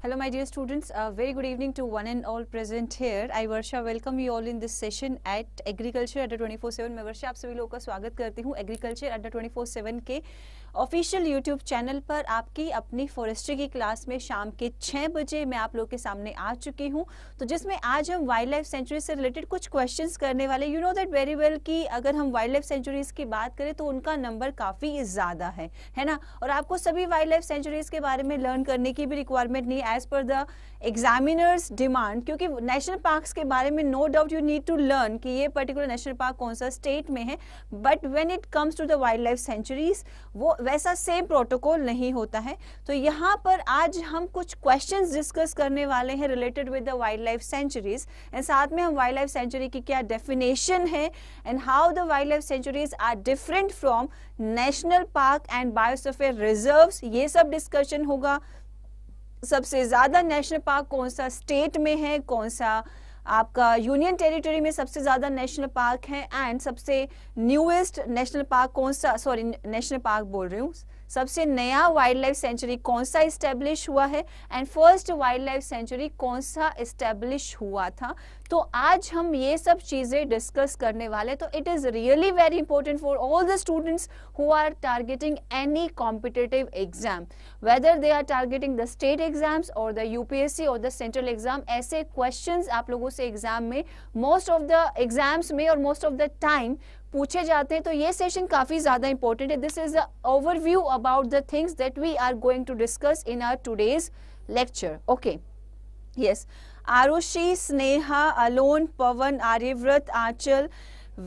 Hello my dear students, a uh, very good evening to one and all present here. I Varsha welcome you all in this session at Agriculture Adda 24/7. I, Varsha, आप सभी लोगों का स्वागत करती हूँ Agriculture Adda 24/7 के official YouTube channel पर आपकी अपनी फॉरेस्ट्री की क्लास में शाम के छह बजे मैं आप लोग के सामने आ चुकी हूँ तो जिसमें आज हम वाइल्ड लाइफ सेंचुरी से रिलेटेड कुछ क्वेश्चन करने वाले you know that very well की अगर हम वाइल्ड लाइफ सेंचुरीज की बात करें तो उनका नंबर काफ़ी ज़्यादा है है ना और आपको सभी वाइल्ड लाइफ सेंचुरीज के बारे में लर्न करने की भी रिक्वायरमेंट नहीं as per the examiners demand क्योंकि नेशनल पार्क के बारे में no doubt you need to learn कि ये पर्टिकुलर नेशनल पार्क कौन सा स्टेट में है but when it comes to the wild life sanctuaries वो वैसा सेम प्रोटोकॉल नहीं होता है तो यहाँ पर आज हम कुछ क्वेश्चंस डिस्कस करने वाले हैं related with the wild life sanctuaries and साथ में हम वाइल्ड लाइफ सेंचुरी की क्या डेफिनेशन है and how the wild life sanctuaries are different from national park and biosphere reserve ये सब डिस्कशन होगा सबसे ज़्यादा नेशनल पार्क कौन सा स्टेट में है कौन सा आपका यूनियन टेरिटरी में सबसे ज़्यादा नेशनल पार्क है एंड सबसे न्यूएस्ट नेशनल पार्क कौन सा सॉरी नेशनल पार्क बोल रही हूँ सबसे नया वाइल्ड लाइफ सेंचुरी कौन सा इस्टेब्लिश हुआ है and first wild life sanctuary कौन सा इस्टेब्लिश हुआ था तो आज हम ये सब चीज़ें डिस्कस करने वाले तो it is really very important for all the students who are targeting any competitive exam whether they are targeting the state exams और द यूपीएससी और द सेंट्रल एग्जाम ऐसे क्वेश्चंस आप लोगों से एग्जाम में मोस्ट ऑफ द एग्जाम्स में और most of the time पूछे जाते हैं तो ये सेशन काफ़ी ज़्यादा इंपॉर्टेंट है this is the overview about the things that we are going to discuss in our today's lecture okay yes Arushi Sneha अलोन Pawan Aryavrat Aanchal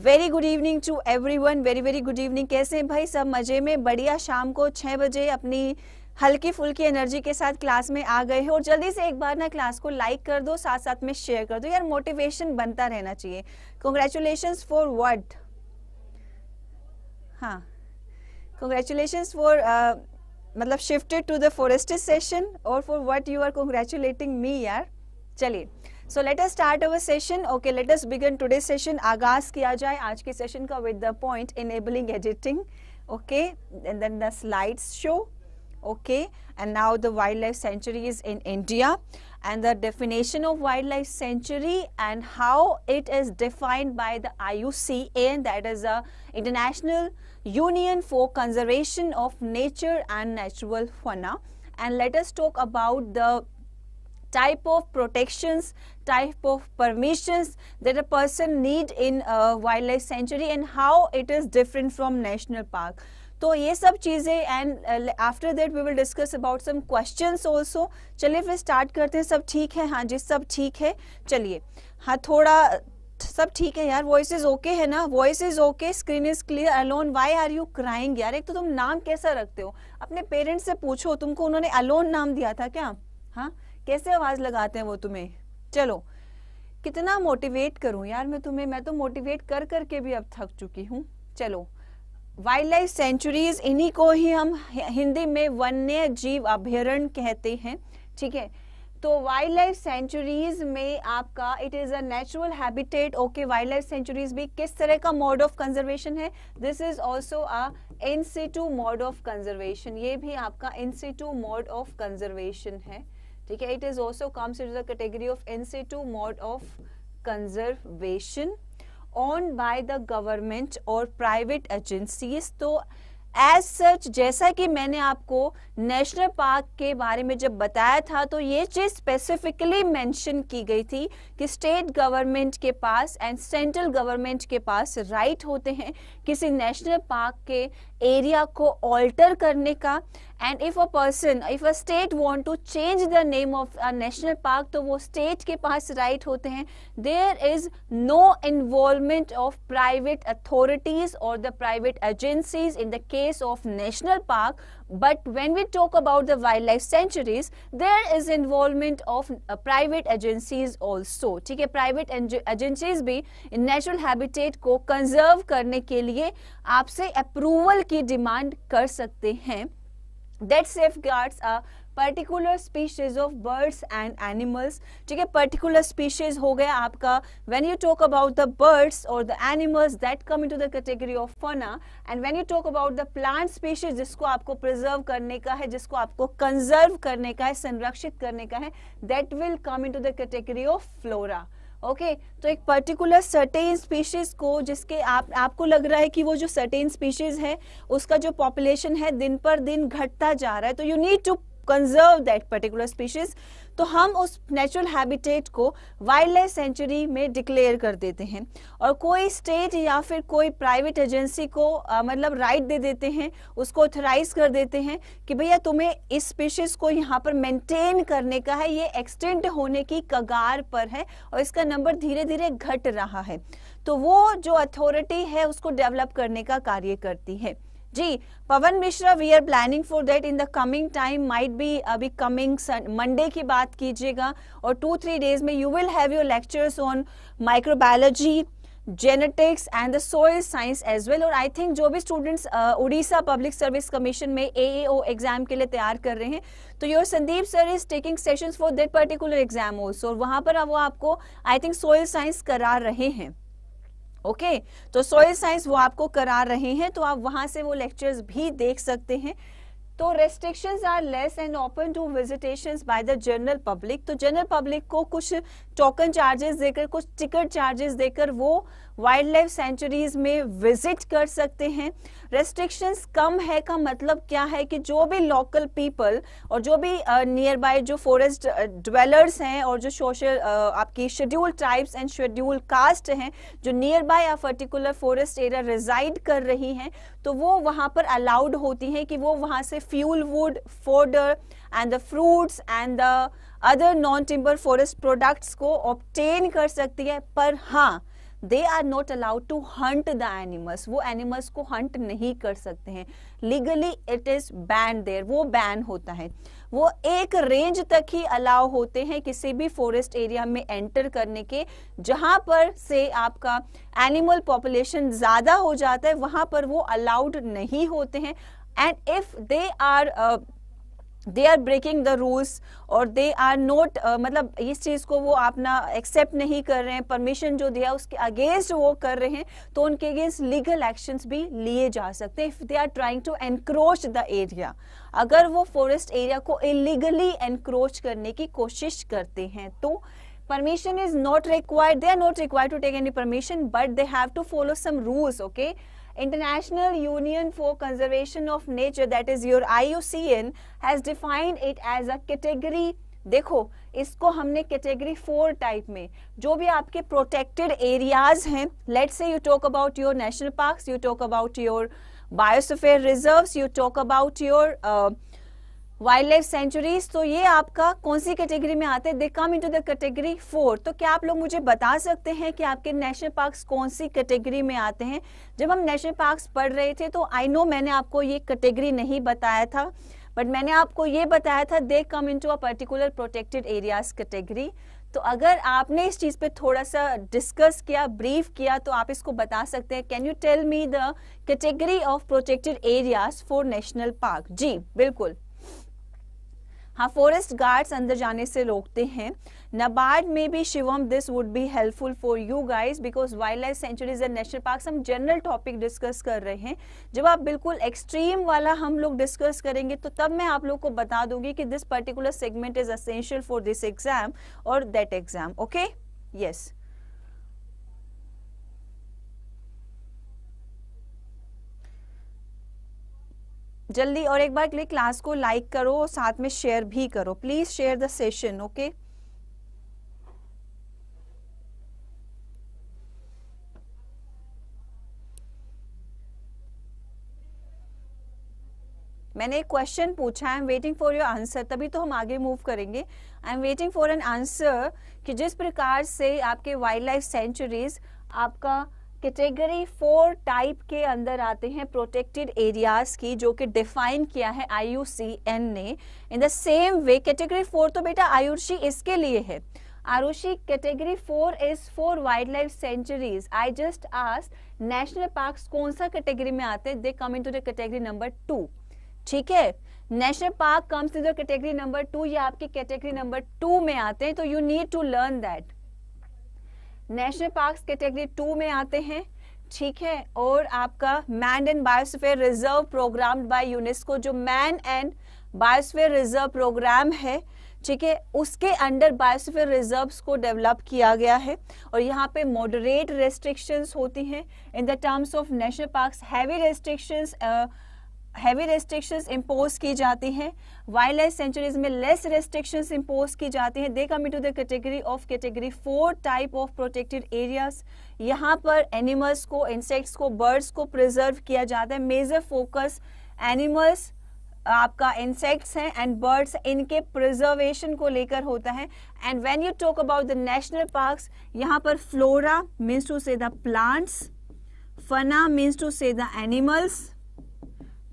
very good evening to everyone very very good evening कैसे हैं भाई सब मजे में बढ़िया शाम को छः बजे अपनी हल्की फुल्की एनर्जी के साथ क्लास में आ गए हैं और जल्दी से एक बार ना क्लास को लाइक कर दो साथ साथ में शेयर कर दो यार मोटिवेशन बनता रहना चाहिए कॉन्ग्रेचुलेशन फॉर वर्ड हाँ congratulations for uh, मतलब shifted to the forestry session or for what you are congratulating me यार चलिए so let us start our session okay let us begin today session आगाज किया जाए आज के सेशन का with the point enabling editing okay and then the slides show okay and now the wild life sanctuary is in India and the definition of wildlife sanctuary and how it is defined by the IUCN that is a international Union for Conservation of Nature and Natural Fauna. And let us talk about the type of protections, type of permissions that a person need in a wildlife sanctuary and how it is different from national park. So, these सब चीज़ें and uh, after that, we will discuss about some questions also. चलिए फिर start. करते हैं सब ठीक है हाँ जी सब ठीक है चलिए हाँ थोड़ा सब ठीक है यार वॉइस इज ओके है ना voice is okay screen is clear अलोन वाई आर यू क्राइंग यार एक तो तुम नाम कैसा रखते हो अपने पेरेंट्स से पूछो तुमको उन्होंने अलोन नाम दिया था क्या हाँ कैसे आवाज लगाते हैं वो तुम्हें चलो कितना मोटिवेट करूं यार मैं तुम्हें मैं तो मोटिवेट कर करके भी अब थक चुकी हूँ चलो वाइल्ड लाइफ सेंचुरीज इन्हीं को ही हम हिंदी में वन्य जीव अभ्यारण कहते हैं ठीक है तो वाइल्ड लाइफ सेंचुरीज में आपका it is a natural habitat okay wild life sanctuaries भी किस तरह का मोड ऑफ कंजर्वेशन है this is also a in situ mode of conservation ये भी आपका इंस्टीट्यू मोड ऑफ कंजर्वेशन है ठीक है it is also comes is the category of in situ mode of conservation on by the government और private agencies तो as such जैसा कि मैंने आपको नेशनल पार्क के बारे में जब बताया था तो ये चीज़ स्पेसिफिकली मेंशन की गई थी कि स्टेट गवर्नमेंट के पास एंड सेंट्रल गवर्नमेंट के पास राइट होते हैं किसी नेशनल पार्क के एरिया को ऑल्टर करने का and if a person if a state want to change the name of a national park तो वो स्टेट के पास राइट right होते हैं there is no involvement of private authorities और the private agencies in the case of national park but when we talk about the wild life sanctuaries there is involvement of private agencies also ठीक है private agencies भी natural habitat को conserve करने के लिए आपसे approval की demand कर सकते हैं that safeguards a particular species of birds and animals ठीक है पर्टिकुलर स्पीशीज हो गया आपका when you talk about the birds और the animals that come in to the category of fauna and when you talk about the plant species जिसको आपको preserve करने का है जिसको आपको कंजर्व करने का है संरक्षित करने का है that will come in to the category of flora okay okay, तो एक पर्टिकुलर सर्टेन स्पीशीज को जिसके आप आपको लग रहा है कि वो जो सर्टेन स्पीशीज है उसका जो पॉपुलेशन है दिन पर दिन घटता जा रहा है तो you need to conserve that particular species तो हम उस नेचुरल हैबिटेट को वाइल्ड लाइफ सेंचुरी में डिक्लेयर कर देते हैं और कोई स्टेट या फिर कोई प्राइवेट एजेंसी को आ, मतलब राइट दे देते हैं उसको ऑथराइज कर देते हैं कि भैया तुम्हें इस स्पीशीज को यहाँ पर मेंटेन करने का है ये एक्सटेंट होने की कगार पर है और इसका नंबर धीरे धीरे घट रहा है तो वो जो अथॉरिटी है उसको डेवलप करने का कार्य करती है जी Pawan Mishra we are planning for that in the coming time might be अभी कमिंग मंडे की बात कीजिएगा और टू थ्री डेज में you will have your lectures on microbiology genetics and the soil science as well और आई थिंक जो भी students Orissa public service commission में ए एग्जाम के लिए तैयार कर रहे हैं तो your Sandeep sir is taking session for that particular exam also और वहाँ पर वो आपको आई थिंक सोयल साइंस करा रहे हैं ओके तो सोयल साइंस वो आपको करा रहे हैं तो आप वहां से वो लेक्चर्स भी देख सकते हैं तो restrictions are less and open to visitation by the general public तो जनरल पब्लिक को कुछ टोकन चार्जेस देकर कुछ टिकट चार्जेस देकर वो वाइल्ड लाइफ सेंचुरीज में विजिट कर सकते हैं रेस्ट्रिक्शंस कम है का मतलब क्या है कि जो भी लोकल पीपल और जो भी नियर uh, बाय जो फॉरेस्ट ड्वेलर्स uh, हैं और जो सोशल uh, आपकी schedule tribes and schedule caste हैं जो nearby a particular forest area reside कर रही हैं तो वो वहाँ पर अलाउड होती हैं कि वो वहाँ से fuel wood fodder and the fruits and the other non timber forest products को ऑप्टेन कर सकती है पर हाँ they are not allowed to hunt the animals वो एनिमल्स को हंट नहीं कर सकते हैं legally it is ban there वो बैन होता है वो एक रेंज तक ही अलाउ होते हैं किसी भी फॉरेस्ट एरिया में एंटर करने के जहां पर से आपका एनिमल पॉपुलेशन ज़्यादा हो जाता है वहां पर वो अलाउड नहीं होते हैं and if they are they are breaking the rules और दे आर नोट मतलब इस चीज़ को वो अपना एक्सेप्ट नहीं कर रहे हैं परमिशन जो दिया उसके अगेंस्ट वो कर रहे हैं तो उनके अगेंस्ट लीगल एक्शंस भी लिए जा सकते हैं if they are trying to encroach the area अगर वो फॉरेस्ट एरिया को इलीगली एनक्रोच करने की कोशिश करते हैं तो permission is not required they are not required to take any permission but they have to follow some rules okay International Union for Conservation of Nature that is your IUCN has defined it as a category देखो इसको हमने category four type में जो भी आपके protected areas हैं let say you talk about your national parks you talk about your biosphere reserves you talk about your wild life sanctuaries तो ये आपका कौन सी कैटेगरी में आते हैं they come into the category four तो क्या आप लोग मुझे बता सकते हैं कि आपके नेशनल पार्क्स कौन सी कैटेगरी में आते हैं जब हम नेशनल पार्क्स पढ़ रहे थे तो आई नो मैंने आपको ये कैटेगरी नहीं बताया था बट मैंने आपको ये बताया था they come into a particular protected areas category तो अगर आपने इस चीज़ पे थोड़ा सा डिस्कस किया ब्रीफ किया तो आप इसको बता सकते हैं can you tell me the category of protected areas for national park जी बिल्कुल हाँ फॉरेस्ट गार्ड्स अंदर जाने से रोकते हैं नबार्ड में भी Shivam this would be helpful for you guys because wild life sanctuaries and national park हम जनरल टॉपिक डिस्कस कर रहे हैं जब आप बिल्कुल एक्सट्रीम वाला हम लोग डिस्कस करेंगे तो तब मैं आप लोग को बता दूंगी कि this particular segment is essential for this exam और दैट एग्जाम ओके यस जल्दी और एक बार क्लिक क्लास को लाइक करो और साथ में शेयर भी करो please share the session okay मैंने एक क्वेश्चन पूछा I am waiting for your answer तभी तो हम आगे मूव करेंगे I am waiting for an answer कि जिस प्रकार से आपके वाइल्ड लाइफ सेंचुरीज आपका कैटेगरी फोर टाइप के अंदर आते हैं प्रोटेक्टेड एरियाज की जो कि डिफाइन किया है आईयूसीएन ने in the same way category four तो बेटा आयुषी इसके लिए है Arushi category four is four wild life sanctuaries I just asked national park कौन सा कैटेगरी में आते हैं they come in to the category number two ठीक है national park comes in the category number two या आपके कैटेगरी नंबर टू में आते हैं तो you need to learn that national parks category to में आते हैं ठीक है और आपका man and biosphere reserve programme by UNESCO जो man and biosphere reserve programme है ठीक है उसके अंडर बायोस्फेयर रिजर्व्स को डेवलप किया गया है और यहाँ पे मॉडरेट रेस्ट्रिक्शंस होती हैं in the terms of national parks heavy restrictions heavy restrictions impose की जाती हैं वाइल्ड लाइफ सेंचुरीज में लेस रेस्ट्रिक्शंस इम्पोज की जाती हैं they come to the category of category four type of protected areas यहाँ पर एनिमल्स को इंसेक्ट्स को बर्ड्स को प्रिजर्व किया जाता है मेजर फोकस एनिमल्स आपका इंसेक्ट्स हैं एंड बर्ड्स इनके प्रिजर्वेशन को लेकर होता है and when you talk about the national park यहाँ पर flora means to say the plants fauna means to say the animals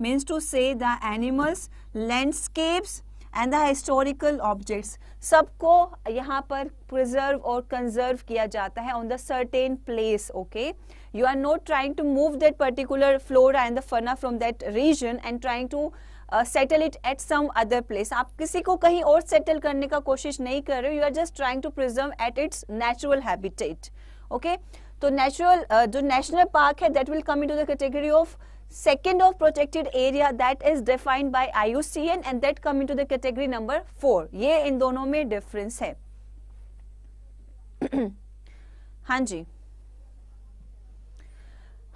means to say the animals, landscapes and the historical objects. Sabko yaha par preserve or conserve kiya jata hai on the certain place, okay. You are not trying to move that particular flora and the fauna from that region and trying to uh, settle it at some other place. Aap kisi ko kahin or settle karne ka koshish nahi kar rahe. You are just trying to preserve at its natural habitat, okay. So natural, uh, national park hai, that will come into the category of second of protected area that is defined by IUCN and that come into the category number four ये इन दोनों में difference है हाँ जी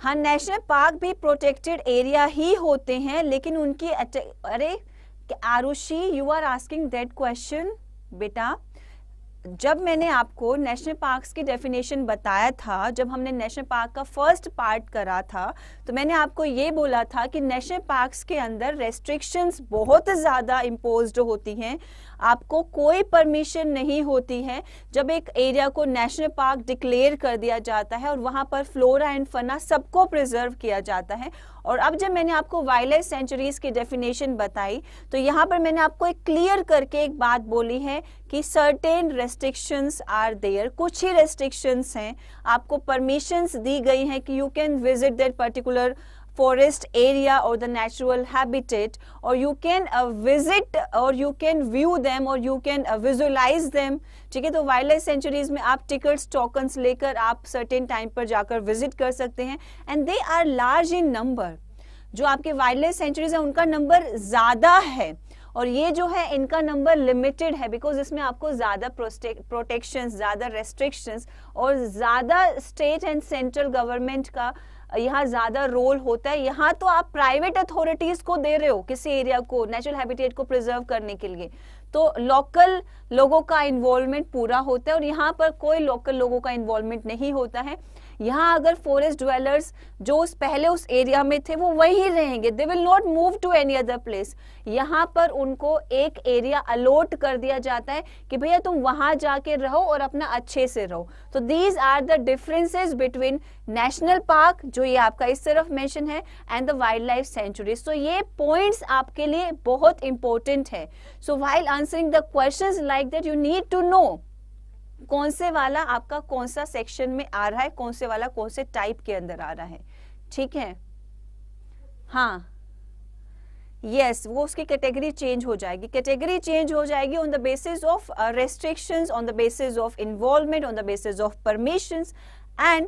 हाँ national park भी protected area ही होते हैं लेकिन उनकी अरे Arushi you are asking that question बेटा जब मैंने आपको नेशनल पार्क्स की डेफिनेशन बताया था जब हमने नेशनल पार्क का फर्स्ट पार्ट करा था तो मैंने आपको ये बोला था कि नेशनल पार्क्स के अंदर रेस्ट्रिक्शंस बहुत ज़्यादा इम्पोज होती हैं आपको कोई परमिशन नहीं होती है जब एक एरिया को नेशनल पार्क डिक्लेयर कर दिया जाता है और वहाँ पर फ्लोरा एंड फना सबको प्रिजर्व किया जाता है और अब जब मैंने आपको वाइल्ड लाइफ सेंचुरीज की डेफिनेशन बताई तो यहाँ पर मैंने आपको एक क्लियर करके एक बात बोली है कि सर्टेन रेस्ट्रिक्शंस आर देयर कुछ ही रेस्ट्रिक्शंस हैं आपको परमिशंस दी गई हैं कि you can visit that particular forest area or the natural habitat or you can uh, visit or you can view them or you can uh, visualize them ठीक है तो wild life sanctuaries में आप tickets tokens लेकर आप certain time पर जाकर visit कर सकते हैं and they are large in number जो आपके वाइल्ड लाइफ सेंचुरीज है उनका नंबर ज़्यादा है और ये जो है इनका नंबर लिमिटेड है बिकॉज इसमें आपको ज़्यादा प्रोटेक्शन ज़्यादा रेस्ट्रिक्शंस और ज़्यादा स्टेट एंड सेंट्रल गवर्नमेंट का यहाँ ज्यादा रोल होता है यहाँ तो आप प्राइवेट अथॉरिटीज को दे रहे हो किसी एरिया को नेचुरल हैबिटेट को प्रिजर्व करने के लिए तो लोकल लोगों का इन्वॉल्वमेंट पूरा होता है और यहाँ पर कोई लोकल लोगों का इन्वॉल्वमेंट नहीं होता है यहाँ अगर फॉरेस्ट ड्वेलर्स जो उस पहले उस एरिया में थे वो वहीं रहेंगे they will not move to any other place यहाँ पर उनको एक एरिया अलॉट कर दिया जाता है कि भैया तुम वहां जाके रहो और अपना अच्छे से रहो तो these are the differences between national park जो ये आपका इस तरफ मेंशन है and the wild life sanctuary so ये पॉइंट्स आपके लिए बहुत इंपॉर्टेंट है so while answering the question like that you need to know कौन से वाला आपका कौन सा सेक्शन में आ रहा है कौन से वाला कौन से टाइप के अंदर आ रहा है ठीक है हाँ यस yes, वो उसकी कैटेगरी चेंज हो जाएगी कैटेगरी चेंज हो जाएगी on the basis of restrictions on the basis of involvement on the basis of permissions and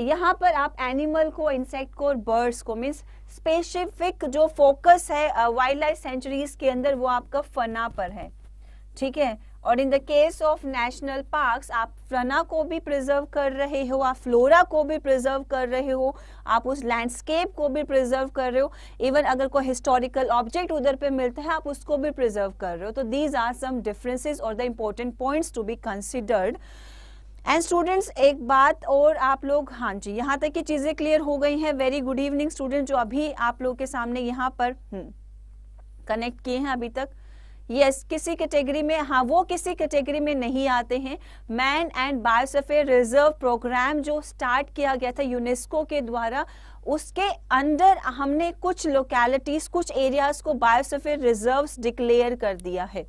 यहाँ पर आप एनिमल को इंसेक्ट को और बर्ड्स को मीन्स स्पेसिफिक जो फोकस है वाइल्ड लाइफ सेंचुरीज के अंदर वो आपका फना पर है ठीक है और in the case of national parks आप फ्लना को भी प्रिजर्व कर रहे हो आप फ्लोरा को भी प्रिजर्व कर रहे हो आप उस लैंडस्केप को भी प्रिजर्व कर रहे हो इवन अगर कोई हिस्टोरिकल ऑब्जेक्ट उधर पे मिलता है आप उसको भी प्रिजर्व कर रहे हो तो दीज आर सम डिफरेंसेस और the important points to be considered and students एक बात और आप लोग हाँ जी यहाँ तक की चीज़ें क्लियर हो गई हैं वेरी गुड इवनिंग स्टूडेंट जो अभी आप लोग के सामने यहाँ पर कनेक्ट हम्म, किए हैं अभी तक यस किसी कैटेगरी में हाँ वो किसी कैटेगरी में नहीं आते हैं man and biosphere reserve programme जो स्टार्ट किया गया था यूनेस्को के द्वारा उसके अंडर हमने कुछ लोकेलिटीज कुछ एरियाज को बायोसफेयर रिजर्व्स डिक्लेयर कर दिया है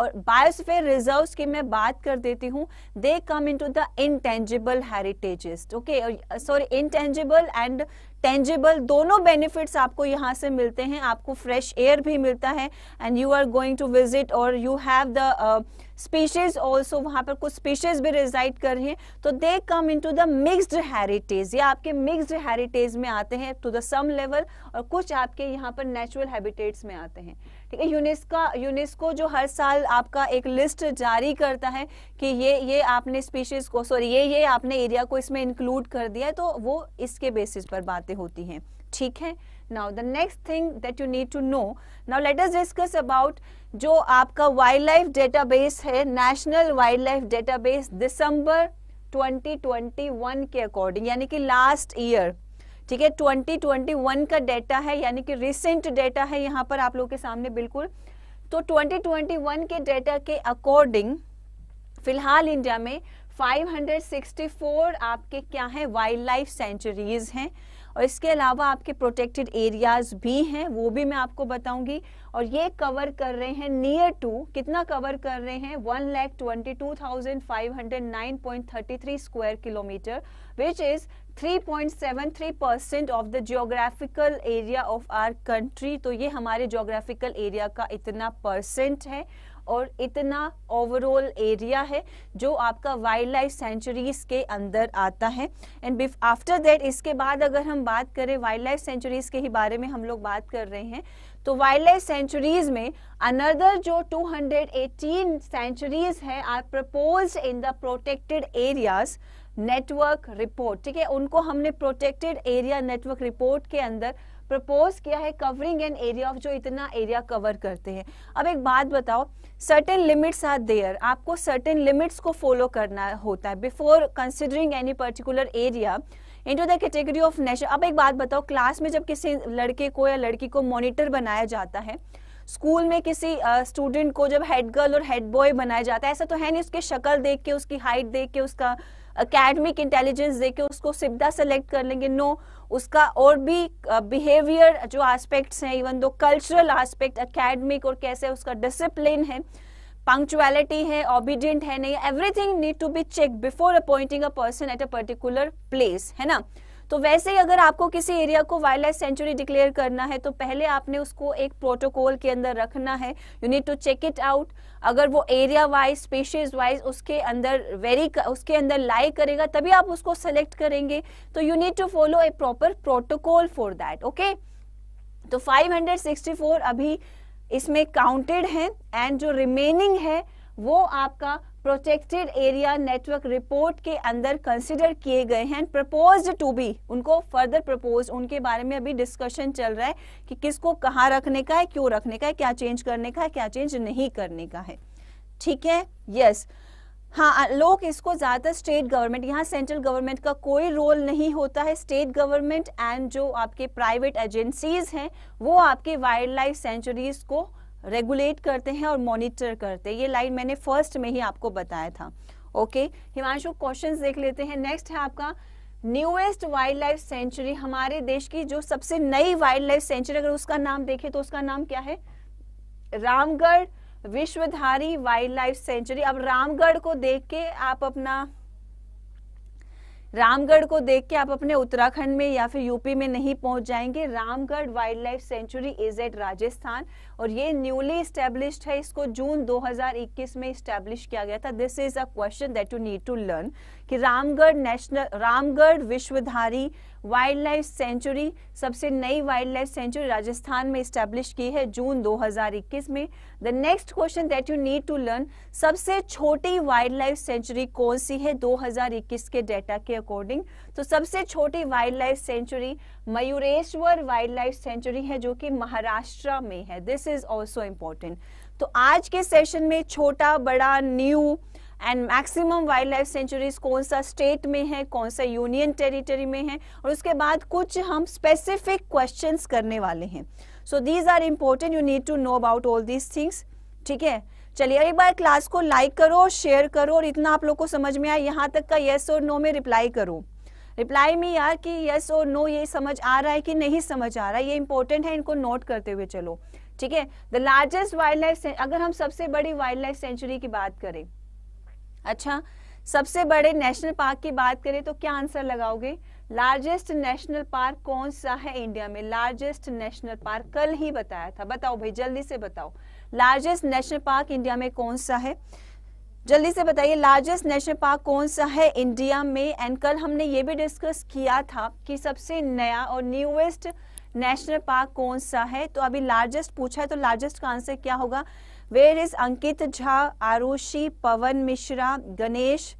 और बायोस्फेयर रिजर्व्स की मैं बात कर देती हूँ they come into the intangible heritages okay sorry intangible and tangible दोनों बेनिफिट्स आपको यहाँ से मिलते हैं आपको फ्रेश एयर भी मिलता है and you are going to visit और you have the species also वहाँ पर कुछ स्पीशीज भी रिजाइड कर रहे हैं तो they come in to the mixed heritage या आपके मिक्सड हेरिटेज में आते हैं टू द सम लेवल और कुछ आपके यहाँ पर नेचुरल हैबिटेट्स में आते हैं ठीक है यूनेस्को यूनेस्को जो हर साल आपका एक लिस्ट जारी करता है कि ये ये आपने स्पीशीज को सॉरी ये ये आपने एरिया को इसमें इंक्लूड कर दिया है तो वो इसके बेसिस पर बातें होती हैं ठीक है now the next thing that you need to know now let us discuss about जो आपका वाइल्ड लाइफ डेटाबेस है national wildlife database December 2021 के अकॉर्डिंग यानी कि लास्ट ईयर ठीक है ट्वेंटी ट्वेंटी वन का डेटा है यानी कि रिसेंट डेटा है यहाँ पर आप लोगों के सामने बिल्कुल तो ट्वेंटी ट्वेंटी वन के डेटा के अकॉर्डिंग फिलहाल इंडिया में 564 आपके क्या है वाइल्ड लाइफ सेंचुरीज हैं और इसके अलावा आपके प्रोटेक्टेड एरियाज भी हैं वो भी मैं आपको बताऊंगी और ये कवर कर रहे हैं नियर टू कितना कवर कर रहे हैं one lakh twenty two thousand five hundred nine point thirty three square kilometre which is 3.73 percent of the geographical area of our country तो ये हमारे जोग्राफिकल एरिया का इतना परसेंट है और इतना ओवरऑल एरिया है जो आपका वाइल्ड लाइफ सेंचुरीज के अंदर आता है एंड आफ्टर दैट इसके बाद अगर हम बात करें वाइल्ड लाइफ सेंचुरीज के ही बारे में हम लोग बात कर रहे हैं तो वाइल्ड लाइफ सेंचुरीज में अनदर जो 218 सेंचुरीज है are propose in the protected areas network report ठीक है उनको हमने प्रोटेक्टेड एरिया नेटवर्क रिपोर्ट के अंदर प्रपोज किया है कवरिंग एन एरिया ऑफ जो इतना एरिया कवर करते हैं अब एक बात बताओ सर्टेन लिमिट्स आर देयर आपको सर्टेन लिमिट्स को फॉलो करना होता है before considering any particular area into the category of nation अब एक बात बताओ क्लास में जब किसी लड़के को या लड़की को मॉनिटर बनाया जाता है स्कूल में किसी स्टूडेंट uh, को जब हेड गर्ल और हेड बॉय बनाया जाता है ऐसा तो है नहीं उसकी शक्ल देख के उसकी हाइट देख के उसका अकेडमिक इंटेलिजेंस देके उसको सीधा सेलेक्ट कर लेंगे नो उसका और भी बिहेवियर जो एस्पेक्ट्स हैं even though cultural aspect academic और कैसे उसका डिसिप्लिन है पंक्चुअलिटी है ऑबिडियंट है नहीं everything need to be check before appointing a person at a particular place है ना तो वैसे ही अगर आपको किसी एरिया को वाइल्ड लाइफ सेंचुरी डिक्लेयर करना है तो पहले आपने उसको एक प्रोटोकॉल के अंदर रखना है you need to check it out अगर वो एरिया वाइज स्पेशीज वाइज उसके अंदर वेरी उसके अंदर लाई करेगा तभी आप उसको सेलेक्ट करेंगे तो you need to follow a proper protocol for that okay तो 564 अभी इसमें काउंटेड हैं एंड जो रिमेनिंग है वो आपका प्रोटेक्टेड एरिया नेटवर्क रिपोर्ट के अंदर कंसिडर किए गए हैं प्रपोज टू बी उनको फर्दर प्रपोज उनके बारे में अभी डिस्कशन चल रहा है कि किसको कहाँ रखने का है क्यों रखने का है क्या चेंज करने का है क्या चेंज नहीं करने का है ठीक है यस yes. हाँ लोग इसको ज़्यादातर स्टेट गवर्नमेंट यहाँ सेंट्रल गवर्नमेंट का कोई रोल नहीं होता है स्टेट गवर्नमेंट एंड जो आपके प्राइवेट एजेंसीज हैं वो आपके वाइल्ड लाइफ सेंचुरीज को रेगुलेट करते हैं और मॉनिटर करते हैं ये लाइन मैंने फर्स्ट में ही आपको बताया था ओके हिमांशु क्वेश्चंस देख लेते हैं नेक्स्ट है आपका न्यूएस्ट वाइल्ड लाइफ सेंचुरी हमारे देश की जो सबसे नई वाइल्ड लाइफ सेंचुरी अगर उसका नाम देखें तो उसका नाम क्या है Ramgarh Vishwadhari wild life sanctuary अब रामगढ़ को देख के आप अपना रामगढ़ को देख के आप अपने उत्तराखंड में या फिर यूपी में नहीं पहुंच जाएंगे Ramgarh wild life sanctuary is at Rajasthan और ये न्यूली स्टैब्लिश्ड है इसको जून 2021 में स्टैब्लिश किया गया था this is a question that you need to learn कि Ramgarh national Ramgarh Vishwadhari wild life sanctuary सबसे नई वाइल्ड लाइफ सेंचुरी राजस्थान में स्टैब्लिश की है जून 2021 में the next question that you need to learn सबसे छोटी वाइल्ड लाइफ सेंचुरी कौन सी है 2021 के डेटा के अकॉर्डिंग तो सबसे छोटी wild life sanctuary Mayureshwar wild life sanctuary है जो कि महाराष्ट्र में है दिस इज ऑल्सो इम्पोर्टेंट तो आज के सेशन में छोटा बड़ा new and maximum wild life sanctuaries कौन सा स्टेट में है कौन सा यूनियन टेरिटरी में है और उसके बाद कुछ हम स्पेसिफिक क्वेश्चन करने वाले हैं so these are important you need to know about all these things ठीक है चलिए एक बार क्लास को लाइक करो शेयर करो और इतना आप लोग को समझ में आए यहाँ तक का येस और नो में रिप्लाई करो रिप्लाई में यार कि यस और नो ये समझ आ रहा है कि नहीं समझ आ रहा है ये इंपॉर्टेंट है इनको नोट करते हुए चलो ठीक है द लार्जेस्ट वाइल्ड लाइफ अगर हम सबसे बड़ी वाइल्ड लाइफ सेंचुरी की बात करें अच्छा सबसे बड़े नेशनल पार्क की बात करें तो क्या आंसर लगाओगे लार्जेस्ट नेशनल पार्क कौन सा है इंडिया में लार्जेस्ट नेशनल पार्क कल ही बताया था बताओ भाई जल्दी से बताओ लार्जेस्ट नेशनल पार्क इंडिया में कौन सा है जल्दी से बताइए लार्जेस्ट नेशनल पार्क कौन सा है इंडिया में एंड कल हमने ये भी डिस्कस किया था कि सबसे नया और न्यूएस्ट नेशनल पार्क कौन सा है तो अभी लार्जेस्ट पूछा है तो लार्जेस्ट का आंसर क्या होगा वेर इज अंकित झा आरुषि पवन मिश्रा गणेश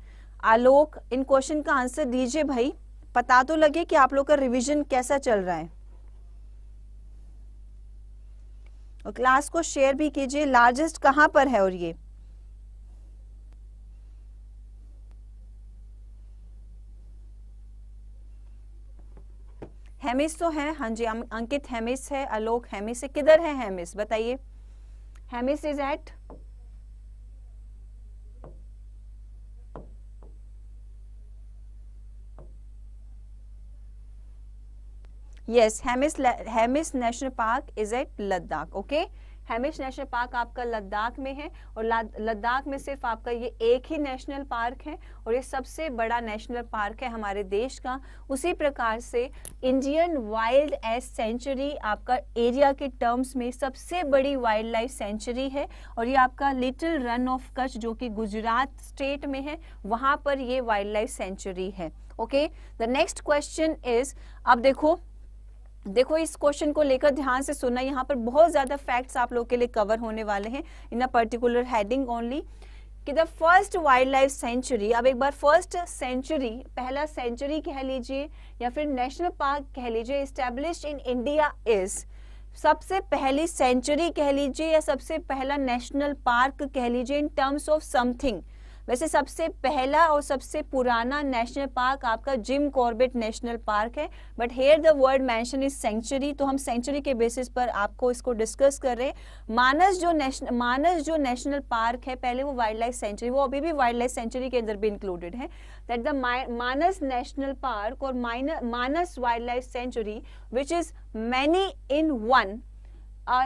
आलोक इन क्वेश्चन का आंसर दीजिए भाई पता तो लगे कि आप लोग का रिवीजन कैसा चल रहा है और क्लास को शेयर भी कीजिए लार्जेस्ट कहाँ पर है और ये हेमिस तो है हाँ जी अंकित हेमिस है आलोक हेमिस है किधर है हेमिस बताइए Hemis is at yes Hemis Hemis National Park is at Ladakh okay Hemis national park आपका लद्दाख में है और लद्दाख में सिर्फ आपका ये एक ही नेशनल पार्क है और ये सबसे बड़ा नेशनल पार्क है हमारे देश का उसी प्रकार से इंडियन वाइल्ड एस सेंचुरी आपका एरिया के टर्म्स में सबसे बड़ी वाइल्ड लाइफ सेंचुरी है और ये आपका लिटिल रन ऑफ कच्छ जो कि गुजरात स्टेट में है वहाँ पर ये वाइल्ड लाइफ सेंचुरी है okay the next question is अब देखो देखो इस क्वेश्चन को लेकर ध्यान से सुनना यहाँ पर बहुत ज्यादा फैक्ट्स आप लोग के लिए कवर होने वाले हैं in a particular heading only कि the first wild life sanctuary अब एक बार फर्स्ट सेंचुरी पहला सेंचुरी कह लीजिए या फिर नेशनल पार्क कह लीजिए इस्टेब्लिश इन इंडिया इज सबसे पहली सेंचुरी कह लीजिए या सबसे पहला नेशनल पार्क कह लीजिए इन टर्म्स ऑफ समथिंग वैसे सबसे पहला और सबसे पुराना नेशनल पार्क आपका जिम कॉर्बेट नेशनल पार्क है but here the word mention is sanctuary तो हम सेंचुरी के बेसिस पर आपको इसको डिस्कस कर रहे हैं मानस जो नेशनल मानस जो नेशनल पार्क है पहले वो वाइल्ड लाइफ सेंचुरी वो अभी भी वाइल्ड लाइफ सेंचुरी के अंदर भी इंक्लूडेड है that the Manas national park और Manas wild life sanctuary which is many in one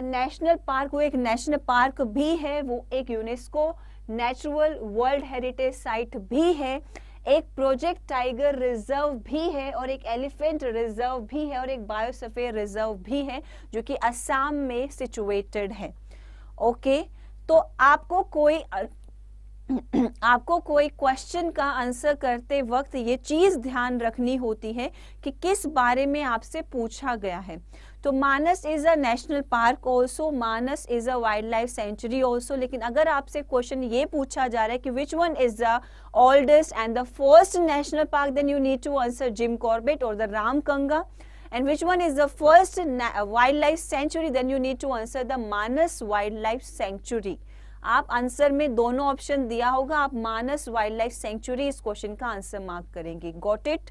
national park वो एक नेशनल पार्क भी है वो एक UNESCO natural world heritage site भी है एक प्रोजेक्ट टाइगर रिजर्व भी है और एक एलिफेंट रिजर्व भी है और एक बायोसफेयर रिजर्व भी है जो कि असम में सिचुएटेड है ओके okay? तो आपको कोई आपको कोई क्वेश्चन का आंसर करते वक्त ये चीज ध्यान रखनी होती है कि किस बारे में आपसे पूछा गया है तो Manas is a national park also Manas is a wild life sanctuary also लेकिन अगर आपसे क्वेश्चन ये पूछा जा रहा है कि which one is the oldest and the first national park then you need to answer Jim Corbett और द राम कंगा one is the first wild life sanctuary then you need to answer the Manas wild life sanctuary आप आंसर में दोनों option दिया होगा आप मानस वाइल्ड लाइफ सेंचुरी इस क्वेश्चन का आंसर मार्क करेंगे गॉट इट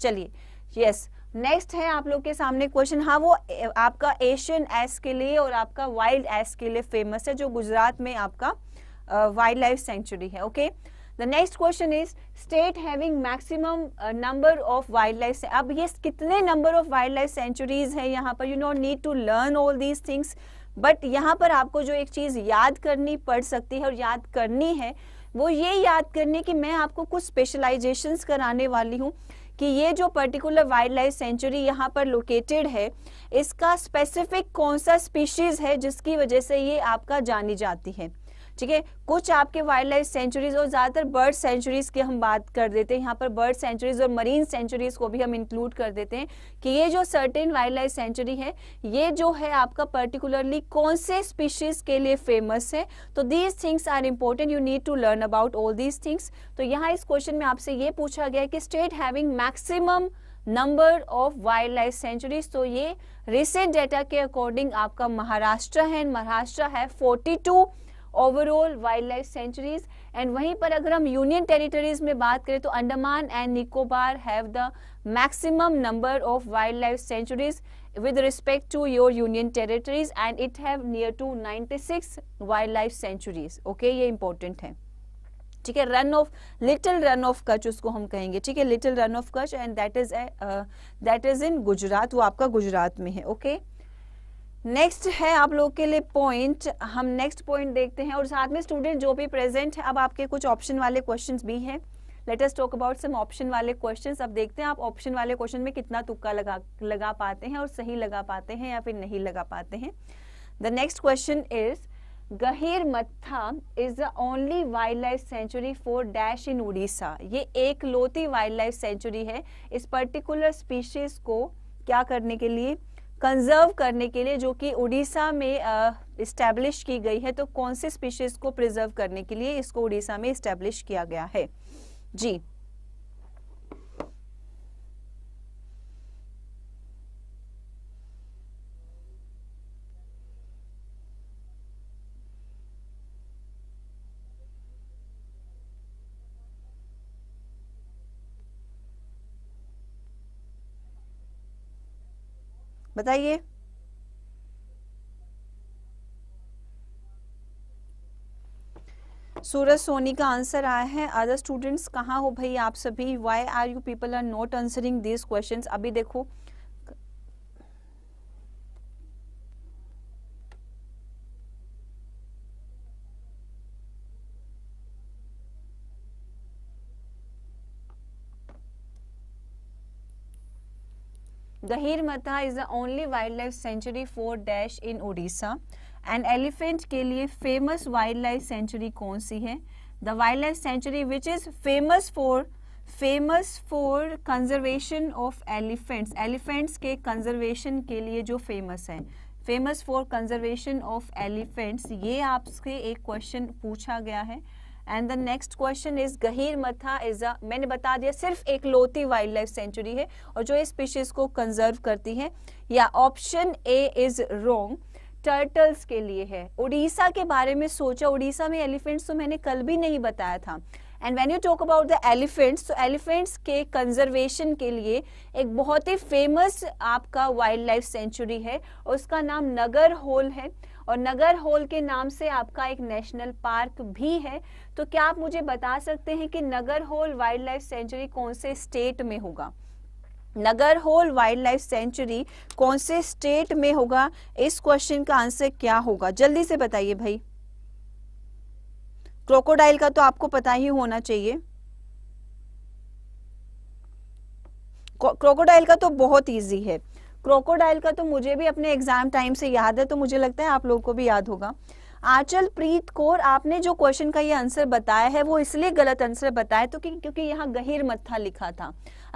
चलिए यस yes. नेक्स्ट है आप लोग के सामने क्वेश्चन हाँ वो आपका एशियन एस के लिए और आपका वाइल्ड एस के लिए फेमस है जो गुजरात में आपका वाइल्ड लाइफ सेंचुरी है okay the next question is state having maximum number of wildlife अब ये कितने number of wild life sanctuaries है यहाँ पर you know need to learn all these things but यहाँ पर आपको जो एक चीज़ याद करनी पड़ सकती है और याद करनी है वो ये याद करने कि मैं आपको कुछ स्पेशलाइजेशन कराने वाली हूँ कि ये जो पर्टिकुलर वाइल्ड लाइफ सेंचुरी यहाँ पर लोकेटेड है इसका स्पेसिफिक कौन सा स्पीशीज़ है जिसकी वजह से ये आपका जानी जाती है ठीक है कुछ आपके वाइल्ड लाइफ सेंचुरीज और ज्यादातर बर्ड सेंचुरीज की हम बात कर देते हैं यहाँ पर बर्ड सेंचुरीज और मरीन सेंचुरीज को भी हम इंक्लूड कर देते हैं कि ये जो सर्टेन वाइल्ड लाइफ सेंचुरी है ये जो है आपका पर्टिकुलरली कौन से स्पीशीज के लिए फेमस है तो these things are important you need to learn about all these things तो यहाँ इस क्वेश्चन में आपसे ये पूछा गया कि state having maximum number of wild life sanctuaries तो ये रिसेंट डेटा के अकॉर्डिंग आपका महाराष्ट्र है महाराष्ट्र है 42 overall wild life sanctuaries and वहीं पर अगर हम यूनियन टेरिटरीज में बात करें तो Andaman and Nicobar have the maximum number of wild life sanctuaries with respect to your union territories and it have near to 96 life sanctuaries okay ये इंपॉर्टेंट है ठीक है run of little run of Kutch उसको हम कहेंगे ठीक है little run of Kutch and that is that is in Gujarat वो आपका गुजरात में है ओके okay? नेक्स्ट है आप लोग के लिए पॉइंट हम नेक्स्ट पॉइंट देखते हैं और साथ में स्टूडेंट जो भी प्रेजेंट है अब आपके कुछ ऑप्शन वाले क्वेश्चन भी हैं let us talk about some option वाले क्वेश्चन अब देखते हैं आप ऑप्शन वाले क्वेश्चन में कितना तुक्का लगा लगा पाते हैं और सही लगा पाते हैं या फिर नहीं लगा पाते हैं the next question is Gahirmatha is the only wild life sanctuary for dash in Orissa ये एक लोती वाइल्ड लाइफ सेंचुरी है इस पर्टिकुलर स्पीशीज को क्या करने के लिए कंजर्व करने के लिए जो कि उड़ीसा में इस्टेब्लिश की गई है तो कौन सी स्पीशीज को प्रिजर्व करने के लिए इसको उड़ीसा में इस्टेब्लिश किया गया है जी बताइए सूरज सोनी का आंसर आया है अदर स्टूडेंट्स कहाँ हो भाई आप सभी why are you people are not answering this questions अभी देखो Matha is the only wild life sanctuary for dash in Orissa and elephant के लिए फेमस वाइल्ड लाइफ सेंचुरी कौन सी है the wild life sanctuary which is famous for famous for conservation of elephants elephants के conservation के लिए जो फेमस है famous for conservation of elephants ये आपसे एक क्वेश्चन पूछा गया है and the next question is Gahirmatha is a मैंने बता दिया सिर्फ एक लोती वाइल्ड लाइफ सेंचुरी है और जो इस स्पीशीज को कंजर्व करती है या option A is wrong turtles के लिए है उड़ीसा के बारे में सोचा उड़ीसा में एलिफेंट्स तो मैंने कल भी नहीं बताया था and when you talk about the elephants तो एलिफेंट्स के कंजर्वेशन के लिए एक बहुत ही फेमस आपका वाइल्ड लाइफ सेंचुरी है उसका नाम नगर होल है और नगर होल के नाम से आपका एक नेशनल पार्क भी है तो क्या आप मुझे बता सकते हैं कि Nagarhole wild life sanctuary कौन से स्टेट में होगा Nagarhole wild life sanctuary कौन से स्टेट में होगा इस क्वेश्चन का आंसर क्या होगा जल्दी से बताइए भाई क्रोकोडाइल का तो आपको पता ही होना चाहिए क्रोकोडाइल का तो बहुत इजी है क्रोकोडाइल का तो मुझे भी अपने एग्जाम टाइम से याद है तो मुझे लगता है आप लोगों को भी याद होगा आचल प्रीत कौर आपने जो क्वेश्चन का ये आंसर बताया है वो इसलिए गलत आंसर बताया तो कि क्योंकि यहाँ गहिर मत्था लिखा था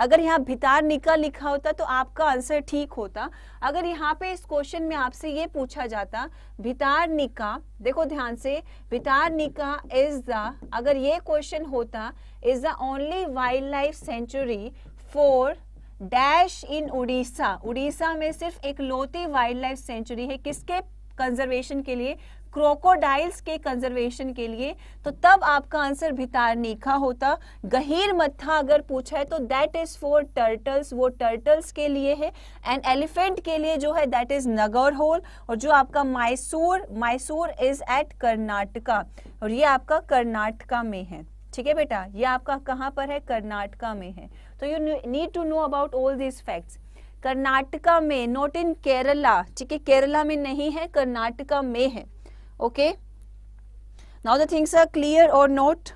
अगर यहाँ भितार निका लिखा होता तो आपका आंसर ठीक होता अगर यहाँ पे इस क्वेश्चन में आपसे ये पूछा जाता भितार निका देखो ध्यान से भितार निका इज द अगर ये क्वेश्चन होता is the only wild life sanctuary for dash in Orissa Orissa में सिर्फ एक लोती वाइल्ड लाइफ सेंचुरी है किसके कंजर्वेशन के लिए क्रोकोडाइल्स के कंजर्वेशन के लिए तो तब आपका आंसर नीखा होता गहीर मत्था अगर पूछा है तो दैट इज फॉर टर्टल्स वो टर्टल्स के लिए है एंड एलिफेंट के लिए जो है दैट इज नगर होल और जो आपका मैसूर मैसूर इज एट कर्नाटका और ये आपका कर्नाटका में है ठीक है बेटा ये आपका कहाँ पर है कर्नाटका में है तो you need to know about all these facts Karnataka में नॉट इन केरला ठीक है केरला में नहीं है कर्नाटका में है okay now the things are clear और नोट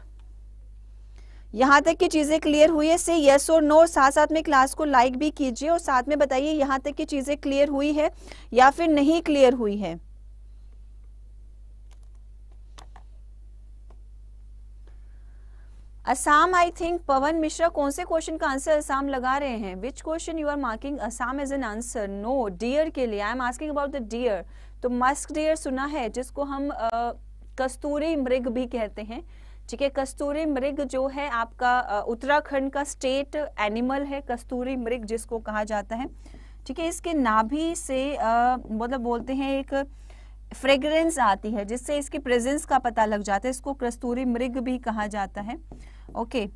यहाँ तक की चीज़ें क्लियर हुई है से यस और नो साथ साथ में क्लास को लाइक भी कीजिए और साथ में बताइए यहाँ तक की चीज़ें क्लियर हुई है या फिर नहीं क्लियर हुई है असम आई थिंक पवन मिश्रा कौन से क्वेश्चन का आंसर असम लगा रहे हैं which question you are marking Assam as an answer no deer के लिए I am asking about the deer तो मस्क डियर सुना है जिसको हम uh, कस्तूरी मृग भी कहते हैं ठीक है कस्तूरी मृग जो है आपका uh, उत्तराखंड का स्टेट एनिमल है कस्तूरी मृग जिसको कहा जाता है ठीक है इसके नाभि से uh, मतलब बोलते हैं एक फ्रेग्रेंस आती है जिससे इसकी प्रेजेंस का पता लग जाता है इसको कस्तूरी मृग भी कहा जाता है ओके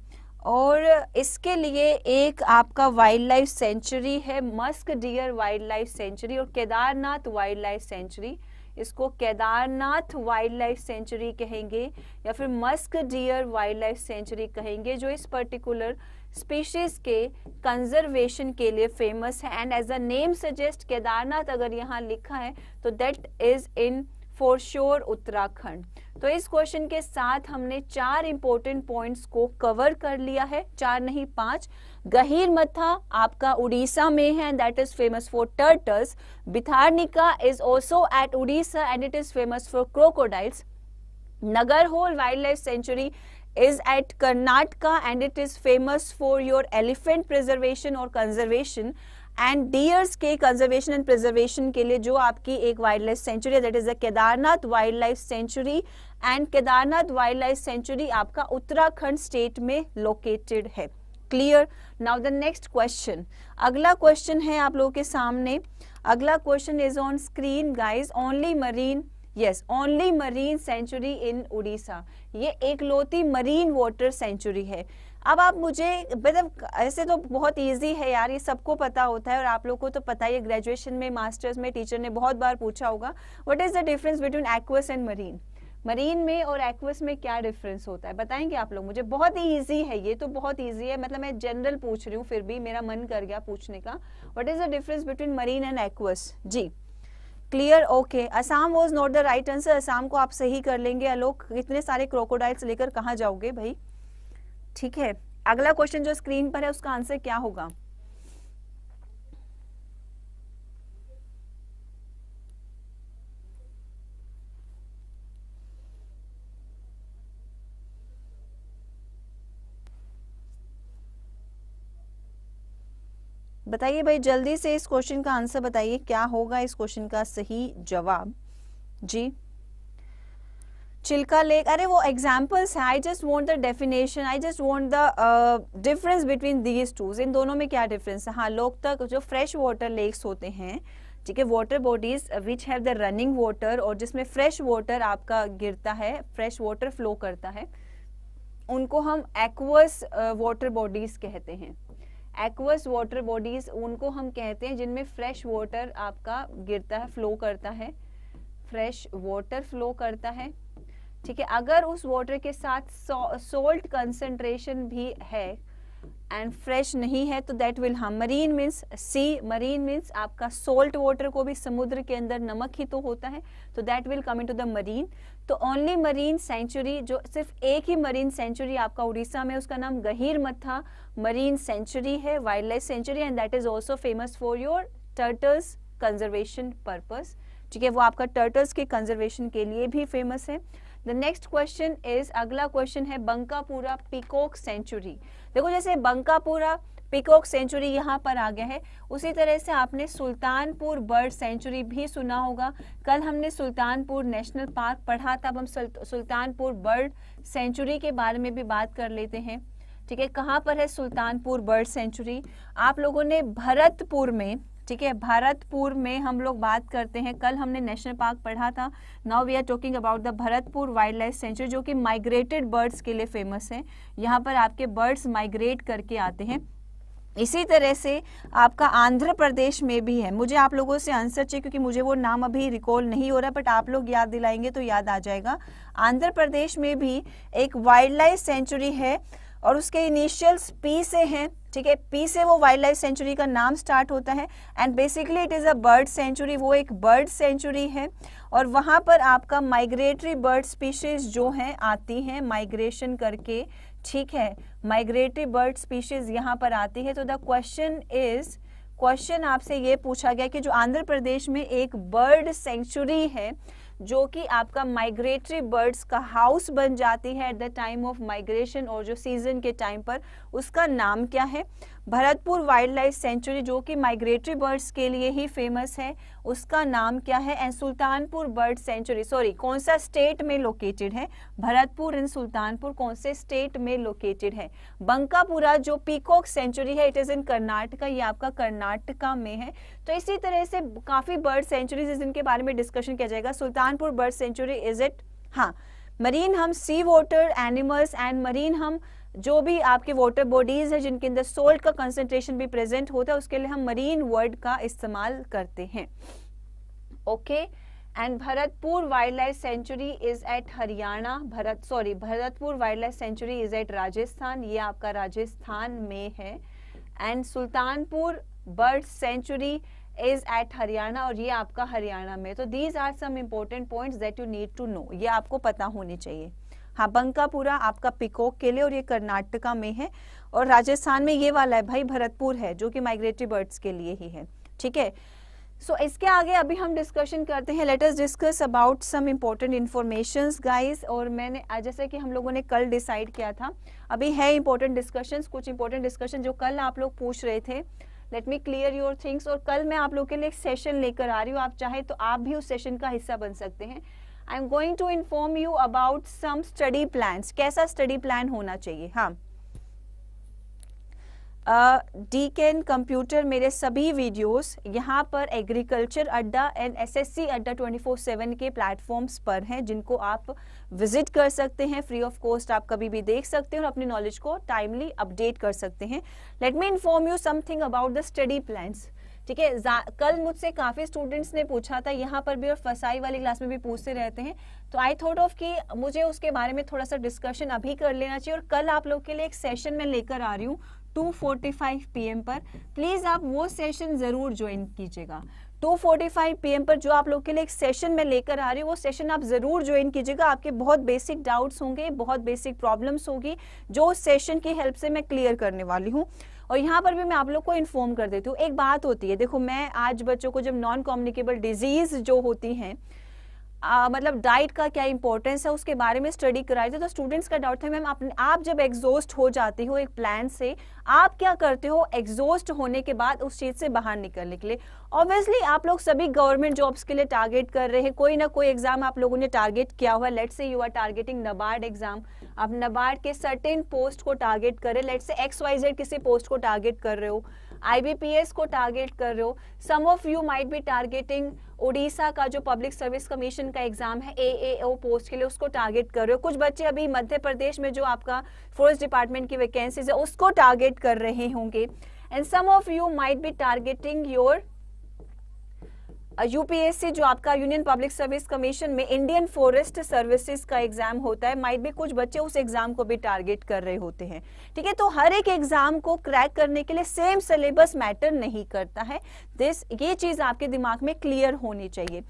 और इसके लिए एक आपका वाइल्ड लाइफ सेंचुरी है musk deer wild life sanctuary और केदारनाथ वाइल्ड लाइफ सेंचुरी इसको केदारनाथ वाइल्ड लाइफ सेंचुरी कहेंगे या फिर musk deer wild life sanctuary कहेंगे जो इस पर्टिकुलर स्पीशीज के कंजर्वेशन के लिए फेमस है and as a name suggest Kedarnath अगर यहाँ लिखा है तो that is in for sure Uttarakhand तो इस क्वेश्चन के साथ हमने चार इंपॉर्टेंट पॉइंट्स को कवर कर लिया है चार नहीं पांच गहीर मथा आपका उड़ीसा में है that is famous for turtles Bhitarkanika is also at Orissa and it is famous for crocodiles Nagarhole wild life sanctuary is at Karnataka and it is famous for your elephant preservation और कंजर्वेशन एंड डियर्स के conservation and preservation के लिए जो आपकी एक wild life sanctuary है that is a Kedarnath wild life sanctuary and Kedarnath wild life sanctuary आपका Uttarakhand state में लोकेटेड है clear now the next question अगला क्वेश्चन है आप लोगों के सामने अगला question is on screen guys only marine yes only marine sanctuary in Orissa ये एक लोती मरीन वाटर सेंचुरी है अब आप मुझे मतलब ऐसे तो बहुत इजी है यार ये सबको पता होता है और आप लोग को तो पता ही है ग्रेजुएशन में मास्टर्स में टीचर ने बहुत बार पूछा होगा what is the difference between aqueous and marine marine में और एक्वस में क्या डिफरेंस होता है बताएंगे आप लोग मुझे बहुत ही ईजी है ये तो बहुत ईजी है मतलब मैं जनरल पूछ रही हूँ फिर भी मेरा मन कर गया पूछने का what is the difference between marine and aqueous जी clear okay Assam was not the right answer Assam को आप सही कर लेंगे अलोक इतने सारे क्रोकोडाइल्स लेकर कहाँ जाओगे भाई ठीक है अगला क्वेश्चन जो स्क्रीन पर है उसका आंसर क्या होगा बताइए भाई जल्दी से इस क्वेश्चन का आंसर बताइए क्या होगा इस क्वेश्चन का सही जवाब जी चिल्का लेक अरे वो एग्जाम्पल्स हैं. I just want the definition I just want the difference between these twos इन दोनों में क्या डिफरेंस है? हाँ लोग तक जो फ्रेश वाटर लेक्स होते हैं ठीक है water bodies which have the running water और जिसमें फ्रेश वाटर आपका गिरता है फ्रेश वाटर फ्लो करता है उनको हम एक्वस वाटर बॉडीज कहते हैं एक्वस वाटर बॉडीज उनको हम कहते हैं जिनमें फ्रेश वाटर आपका गिरता है फ्लो करता है फ्रेश वाटर फ्लो करता है ठीक है अगर उस वाटर के साथ सोल्ट कंसेंट्रेशन भी है एंड फ्रेश नहीं है तो दैट विल हम marine means sea marine means आपका सोल्ट वाटर को भी समुद्र के अंदर नमक ही तो होता है तो that will come in to the marine तो ओनली मरीन सेंचुरी जो सिर्फ एक ही मरीन सेंचुरी आपका उड़ीसा में उसका नाम गहिर मथा मरीन सेंचुरी है wild life sanctuary and that is also famous for your turtles conservation purpose ठीक है वो आपका टर्टल्स के कंजर्वेशन के लिए भी फेमस है द नेक्स्ट क्वेश्चन इज अगला क्वेश्चन है बंकापुरा पिकॉक सेंचुरी देखो जैसे बंकापुरा पिकॉक सेंचुरी यहाँ पर आ गया है उसी तरह से आपने सुल्तानपुर बर्ड सेंचुरी भी सुना होगा कल हमने सुल्तानपुर नेशनल पार्क पढ़ा तब हम सुल्तानपुर बर्ड सेंचुरी के बारे में भी बात कर लेते हैं ठीक है कहाँ पर है सुल्तानपुर बर्ड सेंचुरी आप लोगों ने भरतपुर में ठीक है भरतपुर में हम लोग बात करते हैं कल हमने नेशनल पार्क पढ़ा था now we are talking about the Bharatpur wild life sanctuary जो कि माइग्रेटेड बर्ड्स के लिए फेमस है यहाँ पर आपके बर्ड्स माइग्रेट करके आते हैं इसी तरह से आपका आंध्र प्रदेश में भी है मुझे आप लोगों से आंसर चाहिए क्योंकि मुझे वो नाम अभी रिकॉल नहीं हो रहा बट आप लोग याद दिलाएंगे तो याद आ जाएगा आंध्र प्रदेश में भी एक वाइल्ड लाइफ सेंचुरी है और उसके इनिशियल्स पी से हैं ठीक है पी से वो वाइल्ड लाइफ सेंचुरी का नाम स्टार्ट होता है and basically it is a bird sanctuary वो एक बर्ड सेंचुरी है और वहाँ पर आपका माइग्रेटरी बर्ड स्पीशीज़ जो हैं आती हैं माइग्रेशन करके ठीक है माइग्रेटरी बर्ड स्पीशीज़ यहाँ पर आती है तो द क्वेश्चन इज़ क्वेश्चन आपसे ये पूछा गया कि जो आंध्र प्रदेश में एक बर्ड सेंचुरी है जो कि आपका माइग्रेटरी बर्ड्स का हाउस बन जाती है at the time of migration और जो सीजन के टाइम पर उसका नाम क्या है भरतपुर वाइल्ड लाइफ सेंचुरी जो कि माइग्रेटरी बर्ड्स के लिए ही फेमस है उसका नाम क्या है and Sultanpur bird sanctuary sorry कौन सा स्टेट में लोकेटेड है भरतपुर एंड सुल्तानपुर कौन से स्टेट में लोकेटेड है बंकापुरा जो पीकॉक सेंचुरी है इट इज़ इन कर्नाटका ये आपका कर्नाटका में है तो इसी तरह से काफ़ी बर्ड सेंचुरीज जिनके बारे में डिस्कशन किया जाएगा Sultanpur bird sanctuary is it हाँ मरीन हम sea water animals and marine हम जो भी आपके वाटर बॉडीज है जिनके अंदर सोल्ट का कंसेंट्रेशन भी प्रेजेंट होता है उसके लिए हम मरीन वर्ड का इस्तेमाल करते हैं okay and Bharatpur wild life sanctuary is at Haryana Bharat sorry Bharatpur wild life sanctuary is at Rajasthan ये आपका राजस्थान में है and Sultanpur bird sanctuary is at Haryana और ये आपका हरियाणा में तो these are some important points that you need to know ये आपको पता होने चाहिए हाँ बंकापुरा आपका पिकोक के लिए और ये कर्नाटका में है और राजस्थान में ये वाला है भाई भरतपुर है जो कि माइग्रेटरी बर्ड्स के लिए ही है ठीक है सो इसके आगे अभी हम डिस्कशन करते हैं let discuss about some important information guys और मैंने जैसे कि हम लोगों ने कल डिसाइड किया था अभी है इम्पोर्टेंट डिस्कशन कुछ इम्पोर्टेंट डिस्कशन जो कल आप लोग पूछ रहे थे let me clear your things और कल मैं आप लोग के लिए एक सेशन लेकर आ रही हूँ आप चाहे तो आप भी उस सेशन का हिस्सा बन सकते हैं I am going to inform you about some study plan कैसा स्टडी प्लान होना चाहिए हाँ डी कैन कंप्यूटर मेरे सभी वीडियोस यहाँ पर एग्रीकल्चर अड्डा एंड एसएससी अड्डा 24/7 के प्लेटफॉर्म्स पर हैं जिनको आप विजिट कर सकते हैं फ्री ऑफ कॉस्ट आप कभी भी देख सकते हैं और अपनी नॉलेज को टाइमली अपडेट कर सकते हैं let me inform you something about the study plans ठीक है कल मुझसे काफ़ी स्टूडेंट्स ने पूछा था यहाँ पर भी और फसाई वाली क्लास में भी पूछते रहते हैं तो आई थॉट ऑफ कि मुझे उसके बारे में थोड़ा सा डिस्कशन अभी कर लेना चाहिए और कल आप लोग के लिए एक सेशन में लेकर आ रही हूँ 2:45 पीएम पर प्लीज़ आप वो सेशन ज़रूर ज्वाइन कीजिएगा 2:45 पीएम पर जो आप लोग के लिए एक सेशन में लेकर आ रही हूँ वो सेशन आप ज़रूर ज्वाइन कीजिएगा आपके बहुत बेसिक डाउट्स होंगे बहुत बेसिक प्रॉब्लम्स होगी जो सेशन की हेल्प से मैं क्लियर करने वाली हूँ और यहाँ पर भी मैं आप लोग को इन्फॉर्म कर देती हूँ एक बात होती है देखो मैं आज बच्चों को जब नॉन कॉम्युनिकेबल डिजीज जो होती हैं आ, मतलब डाइट का क्या इंपॉर्टेंस है उसके बारे में स्टडी कराई थी तो स्टूडेंट्स का डाउट था मैम आप, आप जब एग्जॉस्ट हो जाती हो एक प्लान से आप क्या करते हो एग्जॉस्ट होने के बाद उस चीज़ से बाहर निकलने के लिए ऑब्वियसली आप लोग सभी गवर्नमेंट जॉब्स के लिए टारगेट कर रहे हैं कोई ना कोई एग्जाम आप लोगों ने टारगेट किया हुआ let say you are targeting NABARD exam आप नबार्ड के सर्टेन पोस्ट को टारगेट कर रहे let say X Y Z किसी पोस्ट को टारगेट कर रहे हो आईबीपीएस को टारगेट कर रहे हो some of you might be targeting Orissa का जो पब्लिक सर्विस कमीशन का एग्जाम है ए पोस्ट के लिए उसको टारगेट कर रहे हो कुछ बच्चे अभी मध्य प्रदेश में जो आपका फोर्स डिपार्टमेंट की वैकेंसीज है उसको टारगेट कर रहे होंगे and some of you might be targeting your UPSC जो आपका यूनियन पब्लिक सर्विस कमीशन में इंडियन फॉरेस्ट सर्विसेज का एग्जाम होता है माइट भी कुछ बच्चे उस एग्जाम को भी टारगेट कर रहे होते हैं ठीक है तो हर एक एग्जाम को क्रैक करने के लिए सेम सिलेबस मैटर नहीं करता है दिस ये चीज आपके दिमाग में क्लियर होनी चाहिए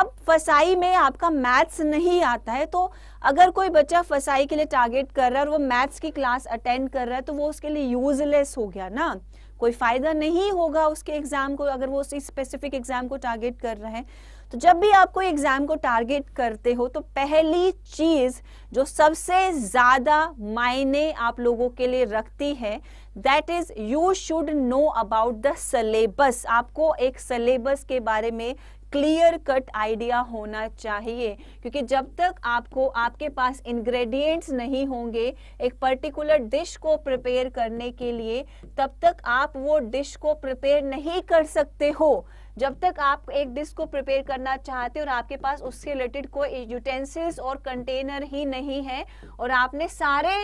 अब फसाई में आपका मैथ्स नहीं आता है तो अगर कोई बच्चा फसाई के लिए टारगेट कर रहा है और वो मैथ्स की क्लास अटेंड कर रहा है तो वो उसके लिए यूजलेस हो गया ना कोई फ़ायदा नहीं होगा उसके एग्ज़ाम को अगर वो उसी स्पेसिफिक एग्ज़ाम को टारगेट कर रहे हैं तो जब भी आप कोई एग्ज़ाम को टारगेट करते हो तो पहली चीज़ जो सबसे ज़्यादा मायने आप लोगों के लिए रखती है that is you should know about the syllabus आपको एक सलेबस के बारे में क्लियर कट आइडिया होना चाहिए क्योंकि जब तक आपको आपके पास इंग्रेडिएंट्स नहीं होंगे एक पर्टिकुलर डिश को प्रिपेयर करने के लिए तब तक आप वो डिश को प्रिपेयर नहीं कर सकते हो जब तक आप एक डिश को प्रिपेयर करना चाहते और आपके पास उससे रिलेटेड कोई यूटेंसिल्स और कंटेनर ही नहीं है और आपने सारे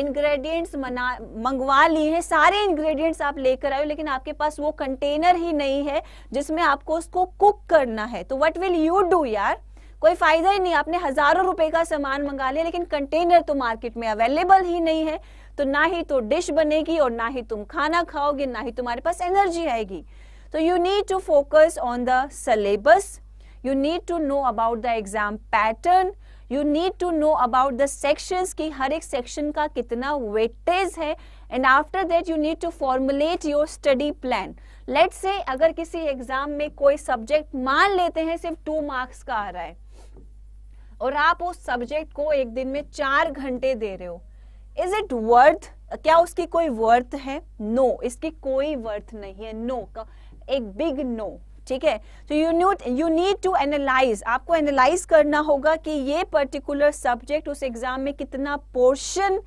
इंग्रेडिएंट्स मंगवा लिए हैं सारे इंग्रेडिएंट्स आप लेकर आए लेकिन आपके पास वो कंटेनर ही नहीं है जिसमें आपको उसको कुक करना है तो वट विल यू डू यार कोई फायदा ही नहीं आपने हजारों रुपए का सामान मंगा लिया लेकिन कंटेनर तो मार्केट में अवेलेबल ही नहीं है तो ना ही तो डिश बनेगी और ना ही तुम खाना खाओगे ना ही तुम्हारे पास एनर्जी आएगी So you need to focus on the syllabus. You need to know about the exam pattern. You need to know about the sections की हर एक सेक्शन का कितना वेटेज है and after that you need to formulate your study plan let's say अगर किसी exam में कोई सब्जेक्ट मान लेते हैं सिर्फ टू मार्क्स का आ रहा है और आप उस सब्जेक्ट को एक दिन में चार घंटे दे रहे हो इज इट वर्थ क्या उसकी कोई वर्थ है नो no, इसकी कोई वर्थ नहीं है नो no. एक बिग नो ठीक है तो you need you need to analyse आपको एनालाइज करना होगा कि ये पर्टिकुलर सब्जेक्ट उस एग्जाम में कितना पोर्शन